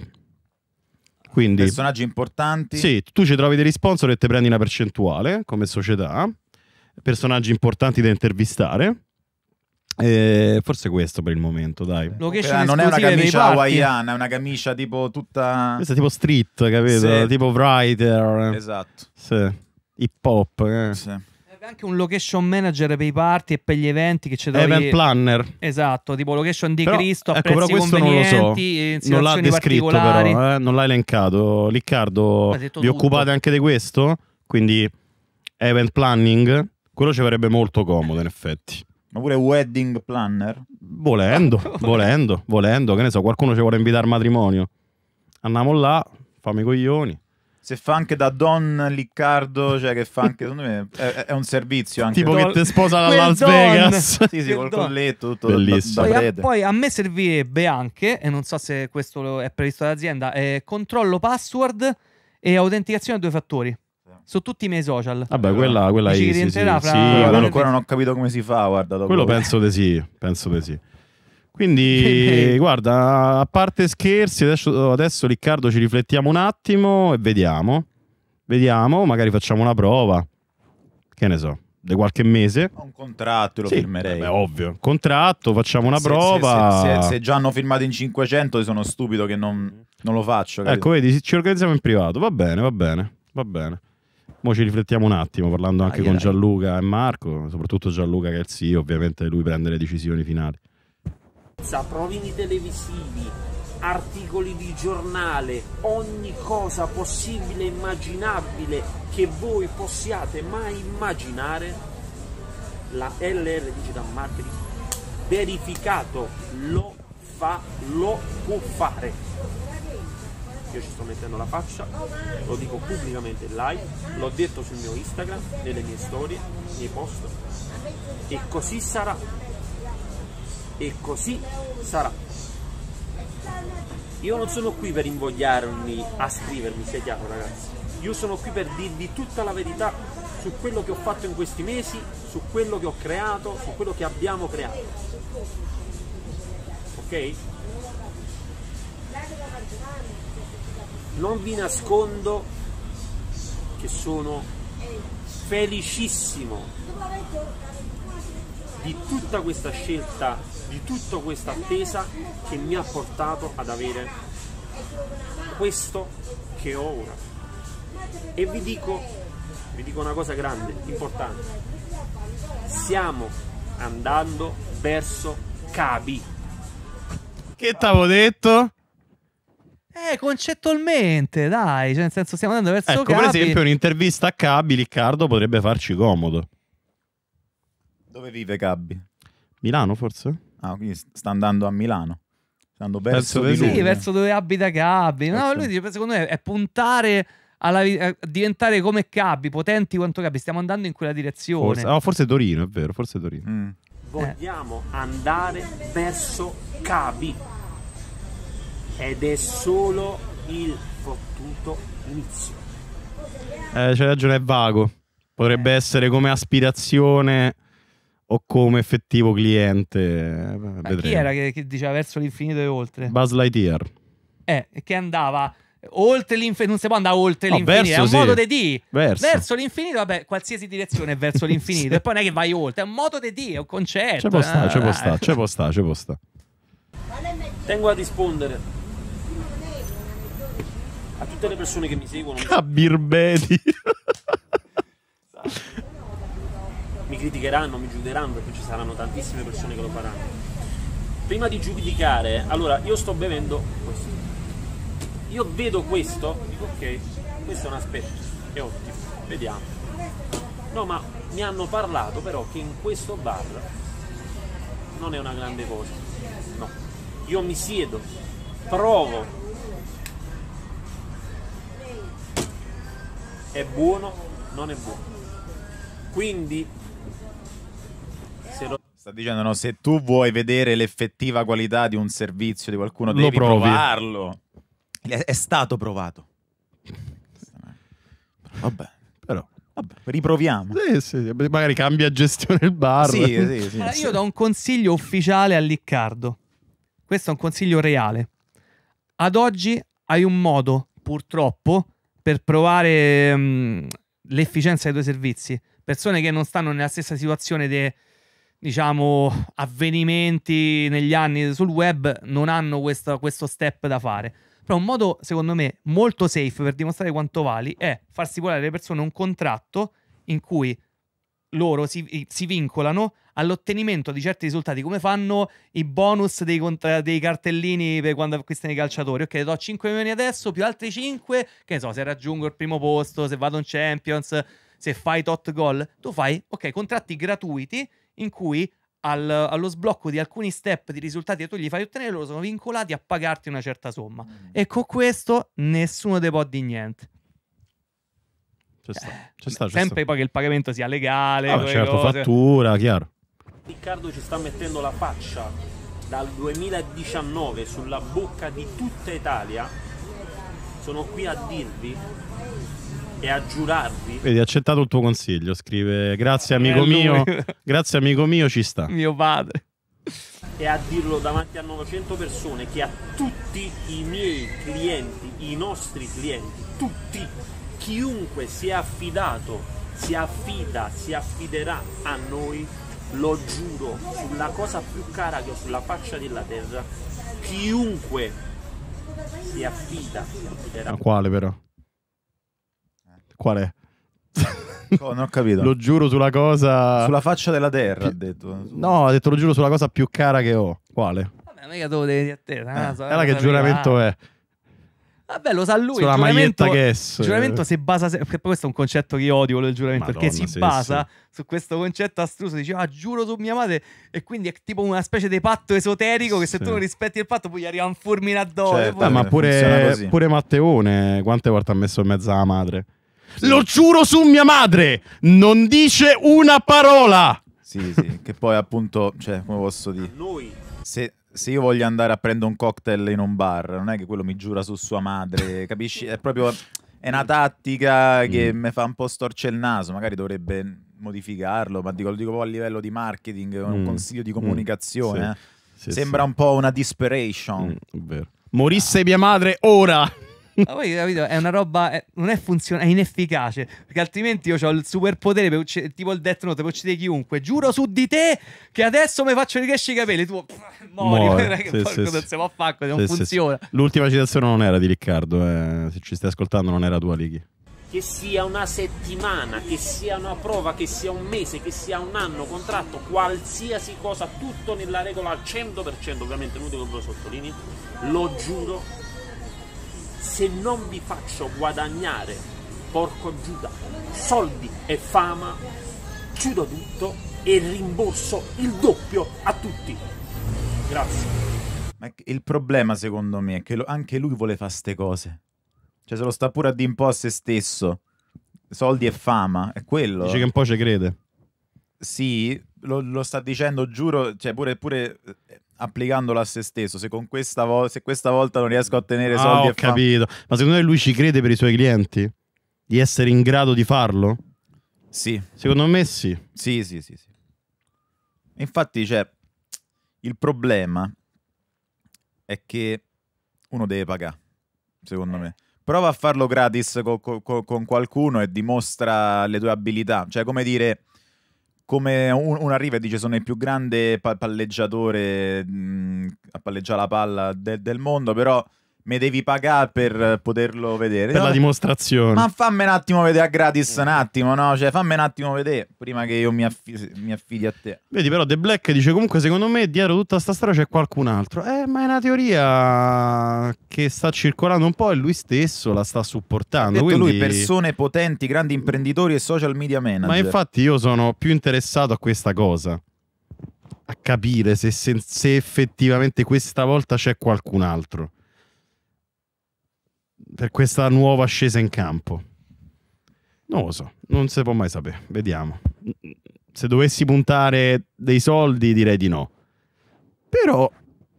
[SPEAKER 1] Quindi, personaggi importanti. Sì, tu ci trovi degli sponsor e te prendi una percentuale come società. Personaggi importanti da intervistare. Eh, forse questo per il momento, dai.
[SPEAKER 4] eh, non è una camicia hawaiana, è una camicia tipo tutta. Questa è tipo
[SPEAKER 1] street, capito? Sì. Tipo writer. Esatto. Sì. Hip hop. Eh. Sì
[SPEAKER 4] anche un
[SPEAKER 3] location manager per i party e per gli eventi che c'è da Event planner. Esatto, tipo location di però, Cristo, ecco, però questo non lo so. Eh, non l'ha descritto però,
[SPEAKER 1] eh? non l'ha elencato. Riccardo, vi tutto. occupate anche di questo? Quindi event planning, quello ci verrebbe molto comodo in effetti.
[SPEAKER 4] Ma pure wedding planner?
[SPEAKER 1] Volendo, volendo, volendo, che ne so, qualcuno ci vuole invitare al matrimonio. Andiamo là, fammi i coglioni se fa anche da Don Liccardo, cioè che fa anche, secondo me, è, è un servizio
[SPEAKER 4] anche. Tipo Don... che ti sposa alla Las Don. Vegas. sì, sì, col colletto, tutto Bellissimo. Da, da poi, a,
[SPEAKER 3] poi a me servirebbe anche, e non so se questo è previsto dall'azienda, eh, controllo password e autenticazione a due fattori su tutti i miei social. Vabbè, quella, quella è sì, sì.
[SPEAKER 1] Fra... sì quello, ancora
[SPEAKER 4] non ho capito come si fa, guarda. Quello penso
[SPEAKER 1] di sì, penso di sì. Quindi, guarda, a parte scherzi, adesso, adesso Riccardo ci riflettiamo un attimo e vediamo. Vediamo, magari facciamo una prova. Che ne so di qualche mese. Un contratto lo sì, firmerei. Beh, ovvio, contratto, facciamo una se, prova. Se, se, se,
[SPEAKER 4] già hanno firmato in 500 sono stupido che non, non lo faccio. Capito? Ecco,
[SPEAKER 1] vedi, ci organizziamo in privato, va bene, va bene, va bene. Mo ci riflettiamo un attimo parlando anche ah, con Gianluca e Marco, soprattutto Gianluca che è il CEO, ovviamente lui prende le decisioni finali
[SPEAKER 2] pizza, provini televisivi, articoli di giornale, ogni cosa possibile e immaginabile che voi possiate mai immaginare, la LR Digital Marketing verificato lo fa, lo può fare. Io ci sto mettendo la faccia, lo dico pubblicamente live, l'ho detto sul mio Instagram, nelle mie storie, nei miei post e così sarà e così sarà. Io non sono qui per invogliarmi a scrivermi, sia chiaro ragazzi. Io sono qui per dirvi tutta la verità su quello che ho fatto in questi mesi, su quello che ho creato, su quello che abbiamo creato. Ok? Non vi nascondo che sono felicissimo di tutta questa scelta di tutta questa attesa che mi ha portato ad avere questo che ho ora.
[SPEAKER 5] E vi dico,
[SPEAKER 2] vi dico una cosa grande, importante. Stiamo andando verso Cabi.
[SPEAKER 3] Che t'avevo detto? Eh, concettualmente, dai, cioè nel
[SPEAKER 4] senso stiamo andando verso ecco, Cabi. per esempio
[SPEAKER 1] un'intervista a Cabi, Riccardo potrebbe farci comodo.
[SPEAKER 4] Dove vive Cabi? Milano forse? Ah, quindi sta andando a Milano. andando verso, verso, sì, verso
[SPEAKER 3] dove abita Gabi. No, lui dice, secondo me è puntare alla, a eh, diventare come Gabi, potenti quanto Gabi. Stiamo andando in quella direzione. Forse, no, ah,
[SPEAKER 1] forse Torino, è vero, forse Torino. Mm.
[SPEAKER 2] Vogliamo eh. andare verso Gabi. ed è solo il fottuto inizio.
[SPEAKER 1] Eh, c'è ragione, è vago. Potrebbe eh. essere come aspirazione o come effettivo cliente. Eh, vedremo. chi era
[SPEAKER 3] che, che, diceva verso l'infinito e oltre? Buzz Lightyear. Eh, che andava oltre l'infinito, non si può andare oltre no, l'infinito, verso, è un sì. modo di dire. Verso. verso. l'infinito, vabbè, qualsiasi direzione è verso l'infinito e poi non è che vai oltre, è un modo di dire, è un concetto. C'è posta, stare, ah, c'è può stare, eh.
[SPEAKER 1] c'è può c'è può
[SPEAKER 2] Tengo a rispondere a tutte le persone che mi seguono. A
[SPEAKER 1] Birbeti.
[SPEAKER 2] mi criticheranno, mi giudicheranno perché ci saranno tantissime persone che lo faranno. Prima di giudicare, allora io sto bevendo questo. Io vedo questo, dico ok, questo è un aspetto, è ottimo, vediamo. No, ma mi hanno parlato però che in questo bar non è una grande cosa. No. Io mi siedo,
[SPEAKER 5] provo.
[SPEAKER 2] È buono, non è buono. Quindi lo... Sta
[SPEAKER 4] dicendo, no, se tu vuoi vedere l'effettiva qualità di un servizio di qualcuno, lo devi provi. provarlo. È, è stato provato. Vabbè, però... Vabbè, riproviamo. Sì, sì, magari cambia
[SPEAKER 1] gestione il bar. Sì, allora,
[SPEAKER 3] io do un consiglio ufficiale a Riccardo. Questo è un consiglio reale. Ad oggi hai un modo, purtroppo, per provare mh, mm, l'efficienza dei tuoi servizi. Persone che non stanno nella stessa situazione di diciamo, avvenimenti negli anni sul web non hanno questo, questo step da fare. Però un modo, secondo me, molto safe per dimostrare quanto vali è far stipulare alle persone un contratto in cui loro si, si, vincolano all'ottenimento di certi risultati, come fanno i bonus dei, contra- dei cartellini per quando acquistano i calciatori. Ok, do 5 milioni adesso, più altri 5, che ne so, se raggiungo il primo posto, se vado in Champions, se fai tot gol, tu fai, ok, contratti gratuiti in cui al, allo sblocco di alcuni step di risultati che tu gli fai ottenere, loro sono vincolati a pagarti una certa somma. Mm. E con questo nessuno te può di niente. C'è sta, eh, c'è sta, c'è Sempre sta. poi che il pagamento sia legale. Ah, certo, cose.
[SPEAKER 1] fattura, chiaro.
[SPEAKER 2] Riccardo ci sta mettendo la faccia dal 2019 sulla bocca di tutta Italia. Sono qui a dirvi e a giurarvi.
[SPEAKER 1] Vedi, ha accettato il tuo consiglio. Scrive: Grazie, eh, amico mio. Grazie, amico mio, ci sta. Mio padre.
[SPEAKER 2] E a dirlo davanti a 900 persone che a tutti i miei clienti, i nostri clienti, tutti, chiunque è affidato, si affida, si affiderà a noi, lo giuro, sulla cosa più cara che ho sulla faccia della terra, chiunque si affida, si affiderà. A quale
[SPEAKER 1] però? qual è? Oh, non ho capito. lo giuro sulla cosa. Sulla faccia della
[SPEAKER 4] terra, ha detto.
[SPEAKER 1] No, ha detto lo giuro sulla cosa più cara che ho. Quale?
[SPEAKER 4] Vabbè, mica te lo
[SPEAKER 3] devi dire a te. Ah, eh, guarda che giuramento è. Vabbè, lo sa lui. Sulla maglietta che è. Eh. Il giuramento si basa. Se... Perché questo è un concetto che io odio, quello del giuramento. Madonna, perché si sì, basa sì. su questo concetto astruso. Dice, ah, giuro su mia madre. E quindi è tipo una specie di patto esoterico. Che se sì. tu non rispetti
[SPEAKER 1] il patto, poi gli arriva un fulmine addosso. Certo, poi... Ah, ma eh, pure, pure Matteone, quante volte ha messo in mezzo alla madre? Sì. Lo giuro su mia madre, non dice una parola.
[SPEAKER 5] Sì,
[SPEAKER 4] sì, che poi appunto, cioè, come posso dire? Lui. Se, se io voglio andare a prendere un cocktail in un bar, non è che quello mi giura su sua madre, capisci? È proprio è una tattica che mm. mi fa un po' storce il naso, magari dovrebbe modificarlo, ma dico, lo dico proprio a livello di marketing, mm. un consiglio di mm. comunicazione. Mm. Sì. Eh. Sì, Sembra sì. un po' una desperation. Mm, vero.
[SPEAKER 1] Morisse mia madre ora! Ma
[SPEAKER 4] voi capito? È una roba. È,
[SPEAKER 3] non è funzionale, è inefficace. Perché altrimenti io ho il superpotere per uccidere, tipo il Death Note, per uccidere chiunque. Giuro su di te che adesso mi faccio ricresci i capelli. Tu pff,
[SPEAKER 1] mori. che sì, porco sì, non si può fare, non sì, funziona. Sì, L'ultima citazione non era di Riccardo. Eh. Se ci stai ascoltando, non era tua, Lighi
[SPEAKER 2] che sia una settimana, che sia una prova, che sia un mese, che sia un anno, contratto, qualsiasi cosa, tutto nella regola al 100%, ovviamente inutile che ve lo sottolinei, lo giuro se non vi faccio guadagnare, porco Giuda, soldi e fama, chiudo tutto e rimborso il doppio a tutti. Grazie.
[SPEAKER 4] Ma il problema secondo me è che lo, anche lui vuole fare queste cose. Cioè se lo sta pure a dire un po' a se stesso. Soldi e fama, è quello. Dice che un po' ci crede. Sì, lo, lo, sta dicendo, giuro, cioè pure, pure eh, applicandolo a se stesso. Se, con questa, vo- se questa volta non riesco a ottenere ah, soldi, ah, ho capito.
[SPEAKER 1] Fa... Ma secondo me lui ci crede per i suoi clienti di essere in grado di farlo? Sì. Secondo me sì.
[SPEAKER 4] Sì, sì, sì. sì. Infatti, cioè, il problema è che uno deve pagare, secondo me. Prova a farlo gratis co- co- con qualcuno e dimostra le tue abilità. Cioè, come dire come un, un arriva e dice sono il più grande palleggiatore mh, mhmm, a palleggiare la palla de- del mondo, però mi devi pagare per poterlo vedere. Per no? la
[SPEAKER 1] dimostrazione. Ma
[SPEAKER 4] fammi un attimo vedere a gratis un attimo, no? Cioè, fammi un attimo vedere prima che io mi, affi- mi affidi a te.
[SPEAKER 1] Vedi, però The Black dice comunque secondo me dietro tutta sta storia c'è qualcun altro. Eh, ma è una teoria che sta circolando un po' e lui stesso la sta supportando. Ha detto quindi... lui, persone
[SPEAKER 4] potenti, grandi imprenditori e social media manager. Ma infatti
[SPEAKER 1] io sono più interessato a questa cosa a capire se, se, se, effettivamente questa volta c'è qualcun altro per questa nuova scesa in campo? Non lo so, non si può mai sapere, vediamo. Se dovessi puntare dei soldi direi di no. Però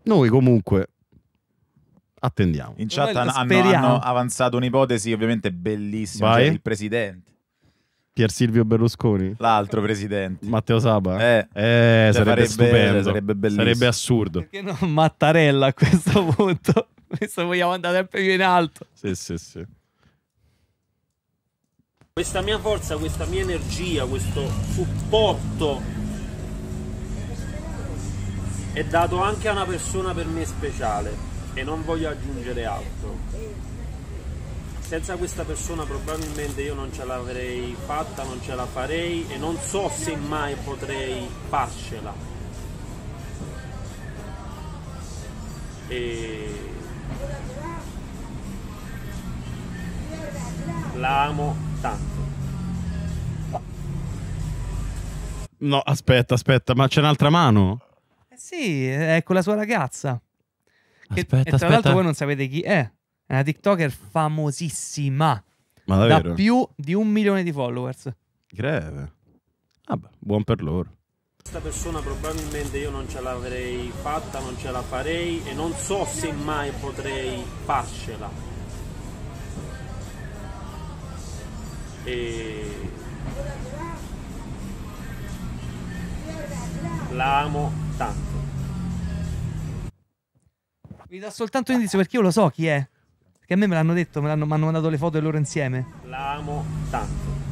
[SPEAKER 1] noi comunque attendiamo. In chat hanno,
[SPEAKER 4] hanno avanzato un'ipotesi ovviamente bellissima, cioè il presidente
[SPEAKER 1] Pier Silvio Berlusconi?
[SPEAKER 4] L'altro presidente.
[SPEAKER 1] Matteo Saba? Eh, eh sarebbe, sarebbe, cioè, sarebbe bellissimo. Sarebbe assurdo.
[SPEAKER 4] Perché
[SPEAKER 3] non Mattarella
[SPEAKER 2] a questo
[SPEAKER 1] punto?
[SPEAKER 2] Questo vogliamo andare sempre più in alto.
[SPEAKER 1] Sì, sì, sì.
[SPEAKER 2] Questa mia forza, questa mia energia, questo supporto è dato anche a una persona per me speciale e non voglio aggiungere altro senza questa persona probabilmente io non ce l'avrei fatta, non ce la farei e non so se mai potrei farcela. E... La tanto.
[SPEAKER 1] No, aspetta, aspetta, ma c'è un'altra mano?
[SPEAKER 3] Eh sì, è la sua ragazza. Aspetta, che, aspetta. E tra l'altro voi non sapete chi è. È una TikToker famosissima. Ma davvero? Da più di un milione di followers. Greve.
[SPEAKER 1] Vabbè, ah buon per
[SPEAKER 2] loro. Questa persona probabilmente io non ce l'avrei fatta, non ce la farei e non so se mai potrei farcela. E... L'amo tanto.
[SPEAKER 3] Vi do soltanto un indizio perché io lo so chi è che a me me l'hanno detto, mi hanno mandato le foto di loro insieme.
[SPEAKER 2] La amo tanto.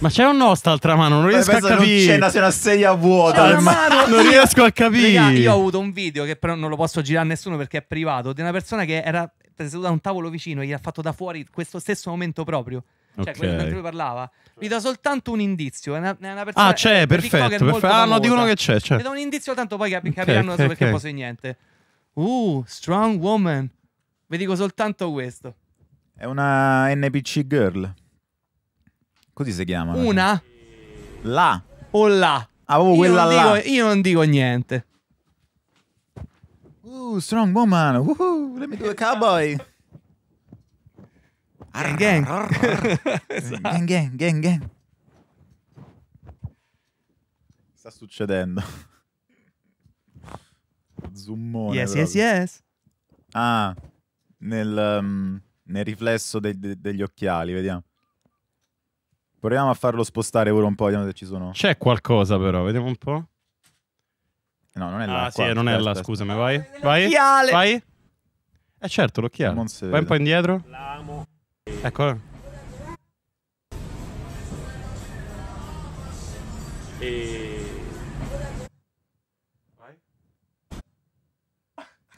[SPEAKER 1] Ma c'è un no sta altra mano, non riesco Beh, a capire. C'è una, c'è una
[SPEAKER 2] sedia
[SPEAKER 3] vuota. Una mano. non riesco a capire. Regà, io ho avuto un video che però non lo posso girare a nessuno perché è privato. Di una persona che era seduta a un tavolo vicino e gli ha fatto da fuori questo stesso momento proprio. Cioè, okay. quello mentre lui parlava, vi do soltanto un indizio. È una, è una persona, ah, c'è, perfetto. perfetto. Ah, no,
[SPEAKER 4] dicono che c'è, c'è. Vi do un
[SPEAKER 3] indizio, tanto poi cap- capiranno okay, perché okay. posso niente.
[SPEAKER 4] Uh, strong woman.
[SPEAKER 3] Vi dico soltanto questo.
[SPEAKER 4] È una NPC girl. Così si chiama. Una? La. O la. Ah, oh, io
[SPEAKER 3] quella non là. Dico, io non dico niente.
[SPEAKER 4] Uh, strong woman. Uh, let me do a cowboy. Gang gang. Esatto. gang gang gang gang sta succedendo zoomone yes proprio. yes yes ah nel, um, nel riflesso de de degli occhiali vediamo proviamo a farlo spostare pure un po' vediamo se ci sono
[SPEAKER 1] c'è qualcosa però vediamo un po'
[SPEAKER 4] no non è là ah qua, sì non è là scusami vai
[SPEAKER 1] vai vai eh certo l'occhiale vai un po' indietro là Eccolo.
[SPEAKER 2] E...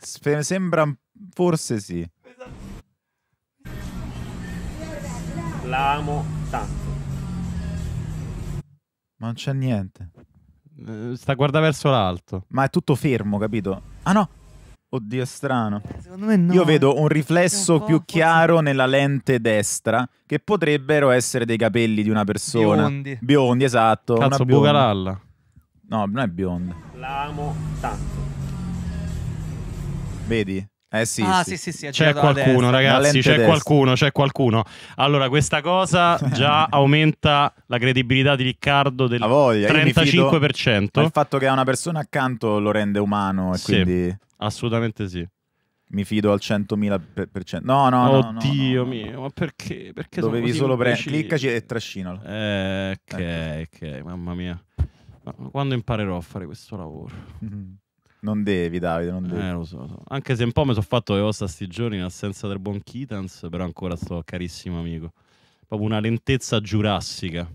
[SPEAKER 4] Sp- sembra forse sì.
[SPEAKER 5] La
[SPEAKER 2] amo tanto.
[SPEAKER 4] Ma non c'è niente. Eh, Sta guarda verso l'alto. Ma è tutto fermo, capito? Ah no, Oddio, è strano. Eh, secondo me no. Io vedo un eh. riflesso un più chiaro nella lente destra, che potrebbero essere dei capelli di una persona. Biondi. Biondi, esatto. Cazzo, Bucaralla. No, non è bionda.
[SPEAKER 2] L'amo tanto.
[SPEAKER 4] Vedi?
[SPEAKER 1] Eh sì,
[SPEAKER 2] ah, sì, sì, sì, sì c'è
[SPEAKER 4] qualcuno, ragazzi, c'è destra. qualcuno,
[SPEAKER 1] c'è qualcuno. Allora, questa cosa già aumenta la credibilità di Riccardo del voglia, 35%. Il fatto
[SPEAKER 4] che ha una persona accanto lo rende umano e sì. quindi Assolutamente sì. Mi fido al 100.000%. Per, cento. No, no, no.
[SPEAKER 1] Oddio no, no, mio, ma perché? perché Dovevi solo prendere. Cliccaci e trascinalo. Eh, ok, ecco. ok, mamma mia. Ma quando imparerò a fare questo lavoro?
[SPEAKER 4] Non devi, Davide, non devi. Eh, lo so, lo
[SPEAKER 1] so. Anche se un po' mi sono fatto le ossa sti giorni in assenza del buon Kitans, però ancora sto carissimo amico. Proprio una lentezza giurassica.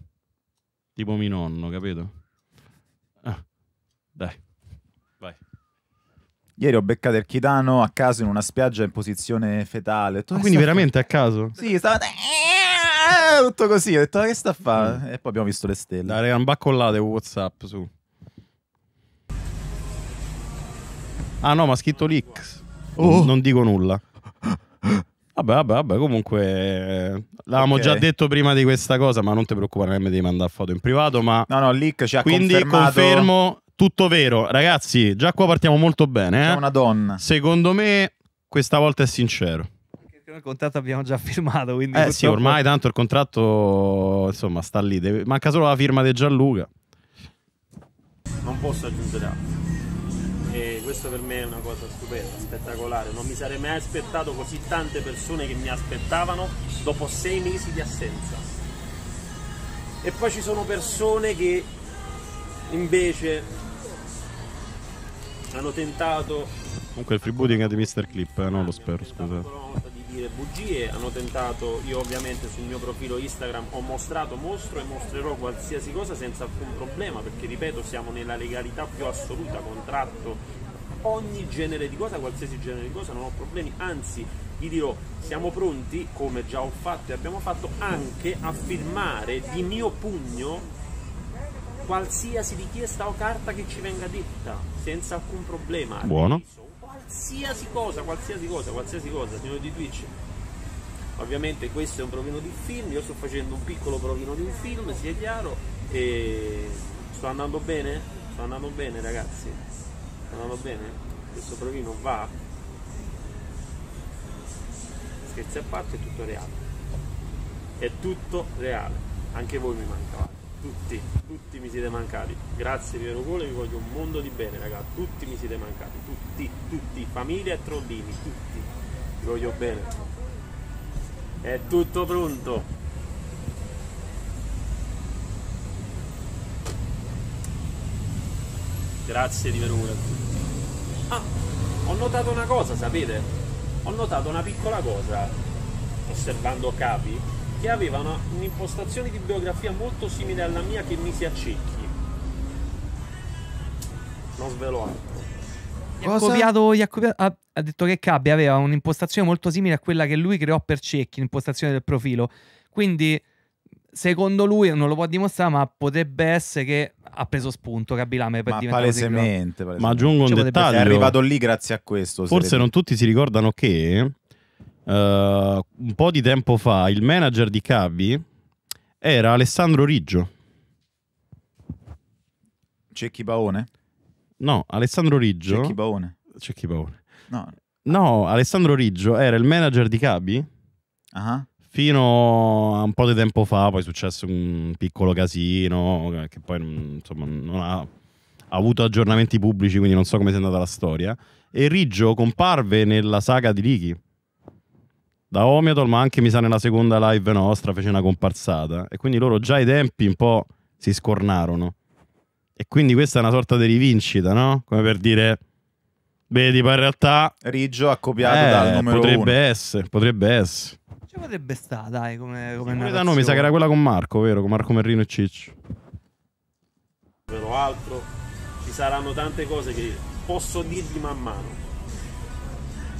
[SPEAKER 1] Tipo mio nonno, capito? Ah, dai.
[SPEAKER 4] Ieri ho beccato il chitano a caso in una spiaggia in posizione fetale. Detto, ah, quindi veramente a caso? Sì, stava eh,
[SPEAKER 1] tutto così. Ho detto, che sta a fare? Mm. E poi abbiamo visto le stelle. Dai, un baccollate WhatsApp su. Ah no, ma ha scritto l'X. Oh. Non dico nulla. Vabbè, vabbè, vabbè, comunque eh, l'avevamo okay. già detto prima di questa cosa, ma non ti preoccupare, mi devi mandare foto in privato, ma No, no, leak ci ha quindi confermato Quindi confermo tutto vero, ragazzi, già qua partiamo molto bene. Eh? C'è una donna. Secondo me questa volta è sincero.
[SPEAKER 3] Il contratto abbiamo già firmato, quindi... Eh purtroppo... sì, ormai
[SPEAKER 1] tanto il contratto, insomma, sta lì. Deve... Manca solo la firma di Gianluca.
[SPEAKER 2] Non posso aggiungere
[SPEAKER 5] altro.
[SPEAKER 2] E questo per me è una cosa stupenda, spettacolare. Non mi sarei mai aspettato così tante persone che mi aspettavano dopo sei mesi di assenza. E poi ci sono persone che invece hanno tentato.
[SPEAKER 1] Comunque il freebooting è di Mr. Clip, eh? no? Lo spero, scusa
[SPEAKER 2] bugie, hanno tentato, io ovviamente sul mio profilo Instagram ho mostrato, mostro e mostrerò qualsiasi cosa senza alcun problema, perché ripeto siamo nella legalità più assoluta, contratto ogni genere di cosa, qualsiasi genere di cosa, non ho problemi, anzi gli dirò siamo pronti, come già ho fatto e abbiamo fatto, anche a firmare di mio pugno qualsiasi richiesta o carta che ci venga detta, senza alcun problema. Buono. Qualsiasi cosa, qualsiasi cosa, qualsiasi cosa, signori di Twitch. Ovviamente questo è un provino di film, io sto facendo un piccolo provino di un film, sia chiaro, e sto andando bene? Sto andando bene ragazzi, sto andando bene? Questo provino va? Scherzi a parte, è tutto reale. È tutto reale, anche voi mi mancavate tutti, tutti mi siete mancati. Grazie di vero cuore, vi voglio un mondo di bene, raga. Tutti mi siete mancati, tutti, tutti, famiglia e trollini, tutti. Vi voglio bene. È tutto pronto. Grazie di vero cuore a tutti. Ah, ho notato una cosa, sapete? Ho notato una piccola cosa osservando capi che aveva un'impostazione di biografia molto simile alla mia che mi si accecchi. Non svelo altro. Gli ha, copiato,
[SPEAKER 3] gli ha, copiato, ha, ah, ha detto che Cabbi aveva un'impostazione molto simile a quella che lui creò per Cecchi, l'impostazione del profilo. Quindi, secondo lui, non lo può dimostrare, ma potrebbe essere che ha preso spunto Cabilame
[SPEAKER 1] per ma diventare palesemente, palesemente. Ma aggiungo un Ci cioè, dettaglio. È arrivato
[SPEAKER 4] lì grazie a
[SPEAKER 1] questo. Forse non tutti si ricordano che uh, un po' di tempo fa il manager di Cavi era Alessandro Riggio.
[SPEAKER 4] Cecchi Baone?
[SPEAKER 1] No, Alessandro Riggio. Cecchi Baone. Cecchi Baone. No. no. Alessandro Riggio era il manager di Cabi uh-huh. Ah. fino a un po' di tempo fa, poi è successo un piccolo casino che poi mm, insomma, non ha avuto aggiornamenti pubblici, quindi non so come sia andata la storia. E Riggio comparve nella saga di Righi da Omiadol, ma anche mi sa nella seconda live nostra fece una comparsata. E quindi loro già ai tempi un po' si scornarono. E quindi questa è una sorta di rivincita, no? Come per dire, vedi, ma in realtà... Riggio ha copiato eh, dal numero potrebbe uno. essere, potrebbe essere.
[SPEAKER 3] Ci potrebbe stare, dai, come, come narrazione. Da noi mi sa che era
[SPEAKER 1] quella con Marco, vero? Con Marco Merrino e Ciccio.
[SPEAKER 2] Però altro, ci saranno tante cose che posso dirgli man mano.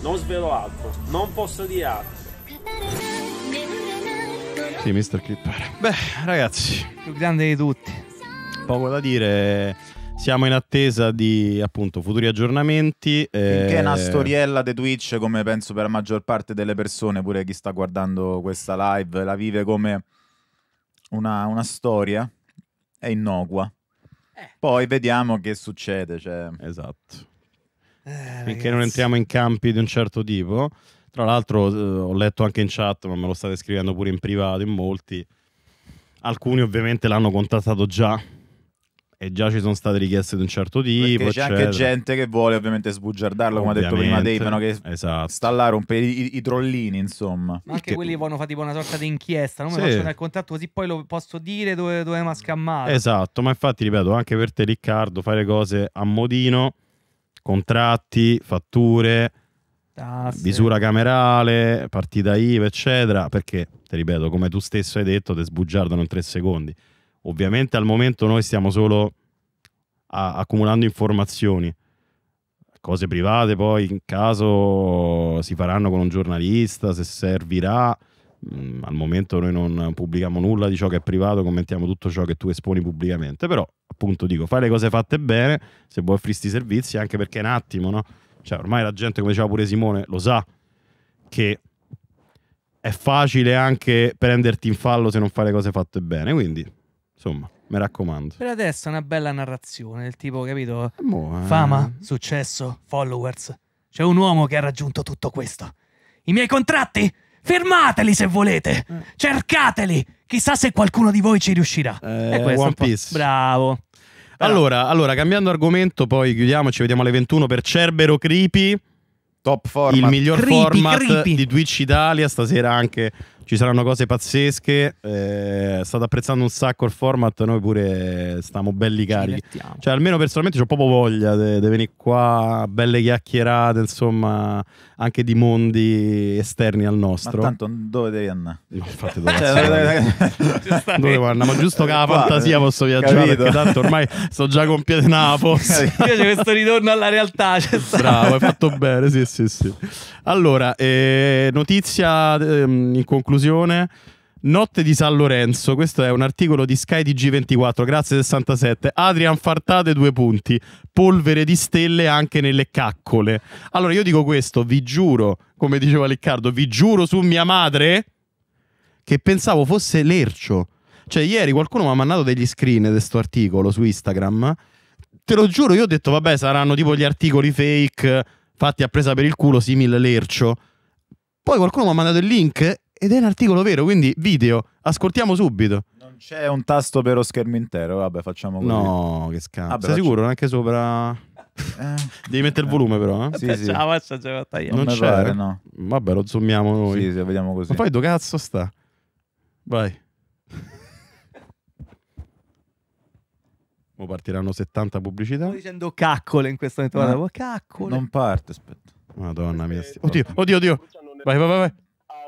[SPEAKER 2] Non svelo altro, non posso dire altro
[SPEAKER 1] sì, Mr. Clipper. Beh, ragazzi, più grande di tutti. Poco da dire. Siamo in attesa di appunto futuri aggiornamenti. Eh... Che è una storiella
[SPEAKER 4] di Twitch, come penso per la maggior parte delle persone, pure chi sta guardando questa live, la vive come una, una storia. È innocua. Eh. Poi vediamo che succede. Cioè... Esatto.
[SPEAKER 1] Eh, Finché non entriamo in campi di un certo tipo. Tra l'altro eh, ho letto anche in chat, ma me lo state scrivendo pure in privato in molti. Alcuni ovviamente l'hanno contattato già e già ci sono state richieste di un certo tipo. Perché c'è eccetera. anche gente
[SPEAKER 4] che vuole ovviamente sbugiardarlo, come ha detto prima Dave, che esatto. sta là a i, i, trollini, insomma. Ma anche che... quelli
[SPEAKER 3] vanno fare tipo una sorta di inchiesta, non sì. mi faccio dare contatto così poi lo posso dire dove, dove mi ha scammato.
[SPEAKER 1] Esatto, ma infatti ripeto, anche per te Riccardo, fare cose a modino, contratti, fatture Ah, sì. camerale, partita IVA, eccetera, perché, ti ripeto, come tu stesso hai detto, ti sbugiardano in tre secondi. Ovviamente al momento noi stiamo solo accumulando informazioni. Cose private poi in caso si faranno con un giornalista, se servirà. Mm, al momento noi non pubblichiamo nulla di ciò che è privato, commentiamo tutto ciò che tu esponi pubblicamente, però appunto dico, fai le cose fatte bene, se vuoi offrirti servizi, anche perché un attimo, no? Cioè, ormai la gente, come diceva pure Simone, lo sa che è facile anche prenderti in fallo se non fai le cose fatte bene. Quindi, insomma, mi raccomando.
[SPEAKER 3] Per adesso è una bella narrazione del tipo, capito? Eh, mo, eh. Fama, successo, followers. C'è un uomo che ha raggiunto tutto questo. I miei contratti? Fermateli se volete! Eh. Cercateli! Chissà se qualcuno di voi ci riuscirà. Eh,
[SPEAKER 1] è questo One Piece. Bravo. Allora, allora, cambiando argomento, poi chiudiamo, ci vediamo alle 21 per Cerbero Creepy. Top format. Il miglior creepy, format creepy. di Twitch Italia. Stasera anche ci saranno cose pazzesche. Eh, state apprezzando un sacco il format. Noi pure stiamo belli carichi. Cioè, almeno personalmente ho proprio voglia di venire qua, belle chiacchierate, insomma anche di mondi esterni al nostro. Ma tanto
[SPEAKER 4] dove devi andare? No, infatti dove cioè, dove guarda, ma giusto che la fantasia posso viaggiare capito. perché tanto
[SPEAKER 1] ormai sto già con piede nella fossa. Io c'è questo
[SPEAKER 3] ritorno alla realtà. Bravo, hai
[SPEAKER 1] fatto bene, sì, sì, sì. Allora, eh, notizia eh, in conclusione. Notte di San Lorenzo, questo è un articolo di Sky di G24, grazie 67. Adrian Fartate due punti, polvere di stelle anche nelle caccole. Allora io dico questo, vi giuro, come diceva Riccardo, vi giuro su mia madre che pensavo fosse Lercio. Cioè ieri qualcuno mi ha mandato degli screen di questo articolo su Instagram. Te lo giuro, io ho detto vabbè, saranno tipo gli articoli fake fatti a presa per il culo simile Lercio. Poi qualcuno mi ha mandato il link ed è un articolo vero, quindi video, ascoltiamo subito. Non c'è
[SPEAKER 4] un tasto per lo schermo intero, vabbè, facciamo così. No, che scambio. Vabbè, Sei faccio... sicuro?
[SPEAKER 1] Anche sopra... Eh. Devi mettere il eh. volume però, eh? Sì, sì. Ciao, Faccia, non, non c'è, pare, no. Vabbè, lo zoomiamo noi. Sì, sì, vediamo così. Ma poi dove cazzo sta? Vai. Mo partiranno 70 pubblicità. Sto dicendo caccole in questo momento. No. Eh. Caccole. Non parte, aspetta. Madonna mia. Oddio,
[SPEAKER 2] oddio, oddio. vai, vai.
[SPEAKER 5] vai.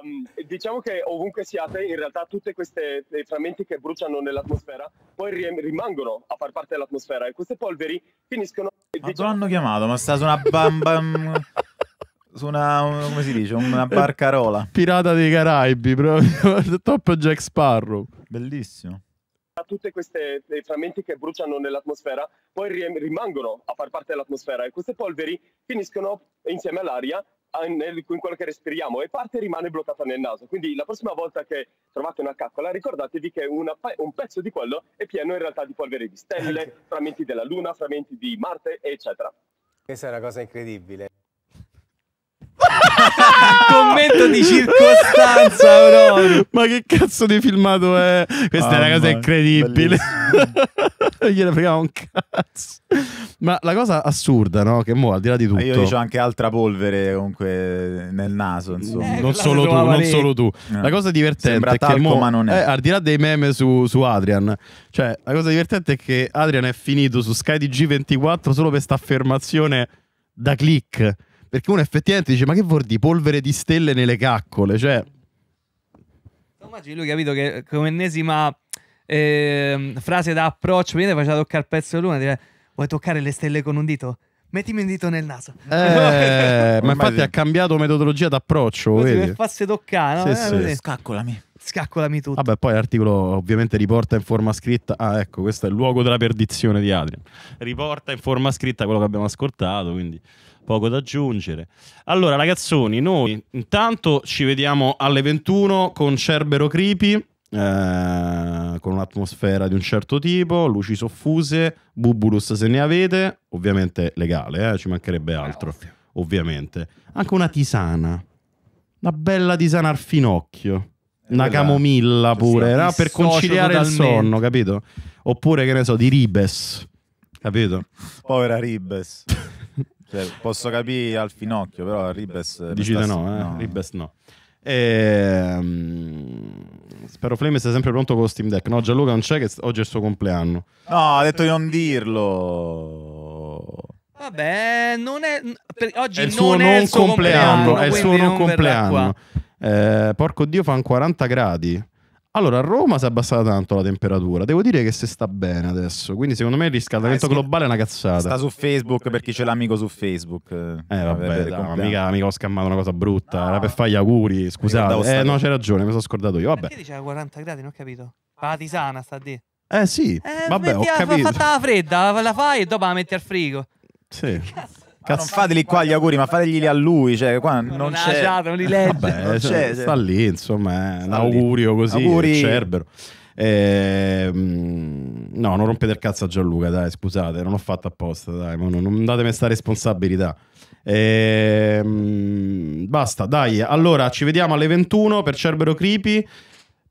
[SPEAKER 5] Ehm, diciamo che ovunque
[SPEAKER 2] siate, in realtà tutte queste frammenti che bruciano nell'atmosfera poi rimangono a far parte dell'atmosfera e queste polveri finiscono...
[SPEAKER 4] Ma diciamo... l'hanno chiamato, ma sta su una bam bam... su una, come si dice, una barcarola. Eh,
[SPEAKER 1] Pirata dei Caraibi, proprio, top Jack Sparrow. Bellissimo
[SPEAKER 2] tutte queste frammenti che bruciano nell'atmosfera poi rimangono a far parte dell'atmosfera e queste polveri finiscono insieme all'aria in quello che respiriamo e parte rimane bloccata nel naso. Quindi la prossima volta che trovate una caccola ricordatevi che una, un pezzo di quello è pieno in realtà di polvere di stelle, frammenti della Luna, frammenti di Marte, eccetera.
[SPEAKER 4] Questa è una cosa incredibile
[SPEAKER 5] commento di circostanza,
[SPEAKER 1] bro. Ma che cazzo di filmato è? Questa oh, è una ah, cosa incredibile. Gliela gliene fregava un cazzo. Ma la cosa assurda, no? Che mo, al di là di tutto. Ma io ho anche
[SPEAKER 4] altra polvere comunque nel naso, insomma. Eh, eh non, solo tu, non solo tu, eh. La cosa divertente Sembra è talco, che mo, ma non è. Eh, al
[SPEAKER 1] di là dei meme su, su Adrian, cioè, la cosa divertente è che Adrian è finito su Sky di G24 solo per questa affermazione da click perché uno effettivamente dice: Ma che vuol dire polvere di stelle nelle caccole? Cioè.
[SPEAKER 3] Immagini lui capito che come ennesima eh, frase da approccio, vedete, faceva toccare il pezzo di luna, dire, vuoi toccare le stelle con un dito? Mettimi un dito nel naso. Eh, ma infatti sì.
[SPEAKER 1] ha cambiato metodologia d'approccio. Così vedi? Per
[SPEAKER 3] farsi toccare, no? Sì, eh, sì.
[SPEAKER 1] Scaccolami.
[SPEAKER 3] Scaccolami tutto.
[SPEAKER 1] Vabbè, poi l'articolo ovviamente riporta in forma scritta. Ah, ecco, questo è il luogo della perdizione di Adrian. Riporta in forma scritta quello che abbiamo ascoltato, quindi poco da aggiungere. Allora, ragazzoni, noi intanto ci vediamo alle 21 con Cerbero Creepy, eh, con un'atmosfera di un certo tipo, luci soffuse, Bubulus se ne avete, ovviamente legale, eh, ci mancherebbe eh, altro, eh, ovviamente. Anche una tisana, una bella tisana al finocchio. Eh, una quella... camomilla pure, no? per conciliare il sonno, capito? Oppure, che ne so, di ribes, capito?
[SPEAKER 4] Povera ribes. Cioè, posso capire al finocchio, però a Ribes... Eh, Dici no, eh? no, Ribes
[SPEAKER 1] no. E, um, spero Flame sia sempre pronto con lo Steam Deck. No, Gianluca non c'è che oggi è il suo compleanno.
[SPEAKER 4] No, ha detto di non dirlo. Vabbè, non è oggi è il
[SPEAKER 3] suo non, non è il suo compleanno, compleanno, è il suo non compleanno.
[SPEAKER 1] Eh, porco Dio, fanno 40 gradi. Allora, a Roma si è abbassata tanto la temperatura. Devo dire che si sta bene adesso. Quindi, secondo me, il riscaldamento ah, globale è una cazzata.
[SPEAKER 4] Sta su Facebook per perché c'è l'amico su Facebook. Eh, vabbè, no, mica, mica,
[SPEAKER 1] ho scammato una cosa brutta. No. Era per fare gli auguri. Scusate. Eh, no, c'è ragione, mi sono scordato io. Vabbè. Perché
[SPEAKER 4] diceva
[SPEAKER 5] 40 gradi? Non ho capito.
[SPEAKER 3] La tisana sta di.
[SPEAKER 1] Eh sì,
[SPEAKER 4] eh, vabbè,
[SPEAKER 1] ho capito. Fatta la fredda, la fai e dopo la
[SPEAKER 3] metti
[SPEAKER 4] al frigo. Sì. Che cazzo? Cazzo, fateli qua gli auguri, ma fategli cioè, a lui. Cioè, qua non, non c'è. Lasciato, non li legge. Vabbè, non cioè,
[SPEAKER 1] c'è, sta cioè. lì, insomma, eh, un augurio così. Auguri. Cerbero. Eh, no, non rompete il cazzo a Gianluca, dai, scusate, non ho fatto apposta, dai, non, non datemi questa responsabilità. Eh, basta, dai, allora ci vediamo alle 21 per Cerbero Creepy,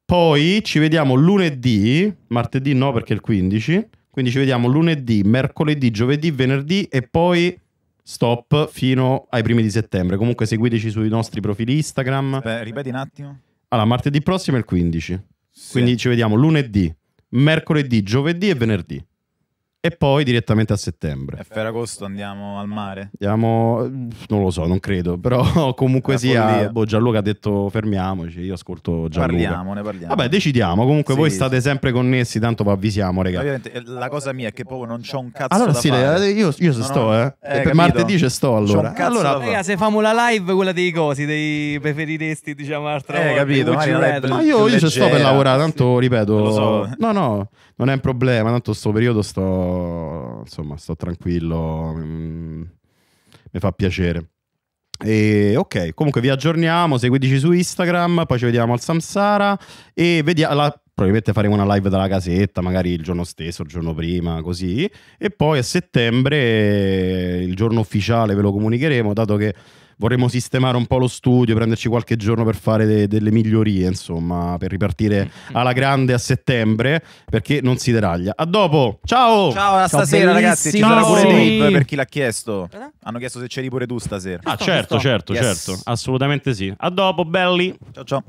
[SPEAKER 1] poi ci vediamo lunedì, martedì no perché è il 15, quindi ci vediamo lunedì, mercoledì, giovedì, venerdì e poi stop fino ai primi di settembre. Comunque seguiteci sui nostri profili Instagram. Beh, ripeti un attimo. Allora, martedì prossimo è il 15. Sì. Quindi ci vediamo lunedì, mercoledì, giovedì e venerdì. E poi direttamente a settembre. E
[SPEAKER 4] Ferragosto andiamo al mare?
[SPEAKER 1] Andiamo, non lo so, non credo, però comunque sia, boh, Gianluca ha detto fermiamoci, io ascolto Gianluca. Parliamo, ne parliamo. Vabbè, decidiamo, comunque sì, voi state sempre connessi, tanto vi avvisiamo, ragazzi.
[SPEAKER 4] Ovviamente, eh, la cosa mia è che proprio non c'ho un cazzo allora, sì, fare.
[SPEAKER 1] Eh, io, io se no, sto, eh. eh per martedì ce sto allora. allora raga,
[SPEAKER 3] se famo la live, quella dei cosi, dei preferiresti, diciamo, altra eh, volta. capito, Ma io, io ce sto per lavorare,
[SPEAKER 1] tanto, sì. ripeto, so. no, no. Non è un problema, tanto sto periodo sto, insomma, sto tranquillo, mm, mi fa piacere. E ok, comunque vi aggiorniamo, seguiteci su Instagram, poi ci vediamo al Samsara e vediamo, la, probabilmente faremo una live dalla casetta, magari il giorno stesso, il giorno prima, così. E poi a settembre, il giorno ufficiale, ve lo comunicheremo, dato che vorremmo sistemare un po' lo studio, prenderci qualche giorno per fare de- delle migliorie, insomma, per ripartire mm, mm. alla grande a settembre, perché non si deraglia. A dopo, ciao! Ciao, a stasera ragazzi, ci sarà pure
[SPEAKER 5] Dave per
[SPEAKER 4] chi l'ha chiesto. Eh? Hanno chiesto se c'eri pure tu stasera. Ah, ah certo, certo, certo, yes. certo,
[SPEAKER 1] assolutamente sì.
[SPEAKER 4] A dopo, belli! Ciao, ciao.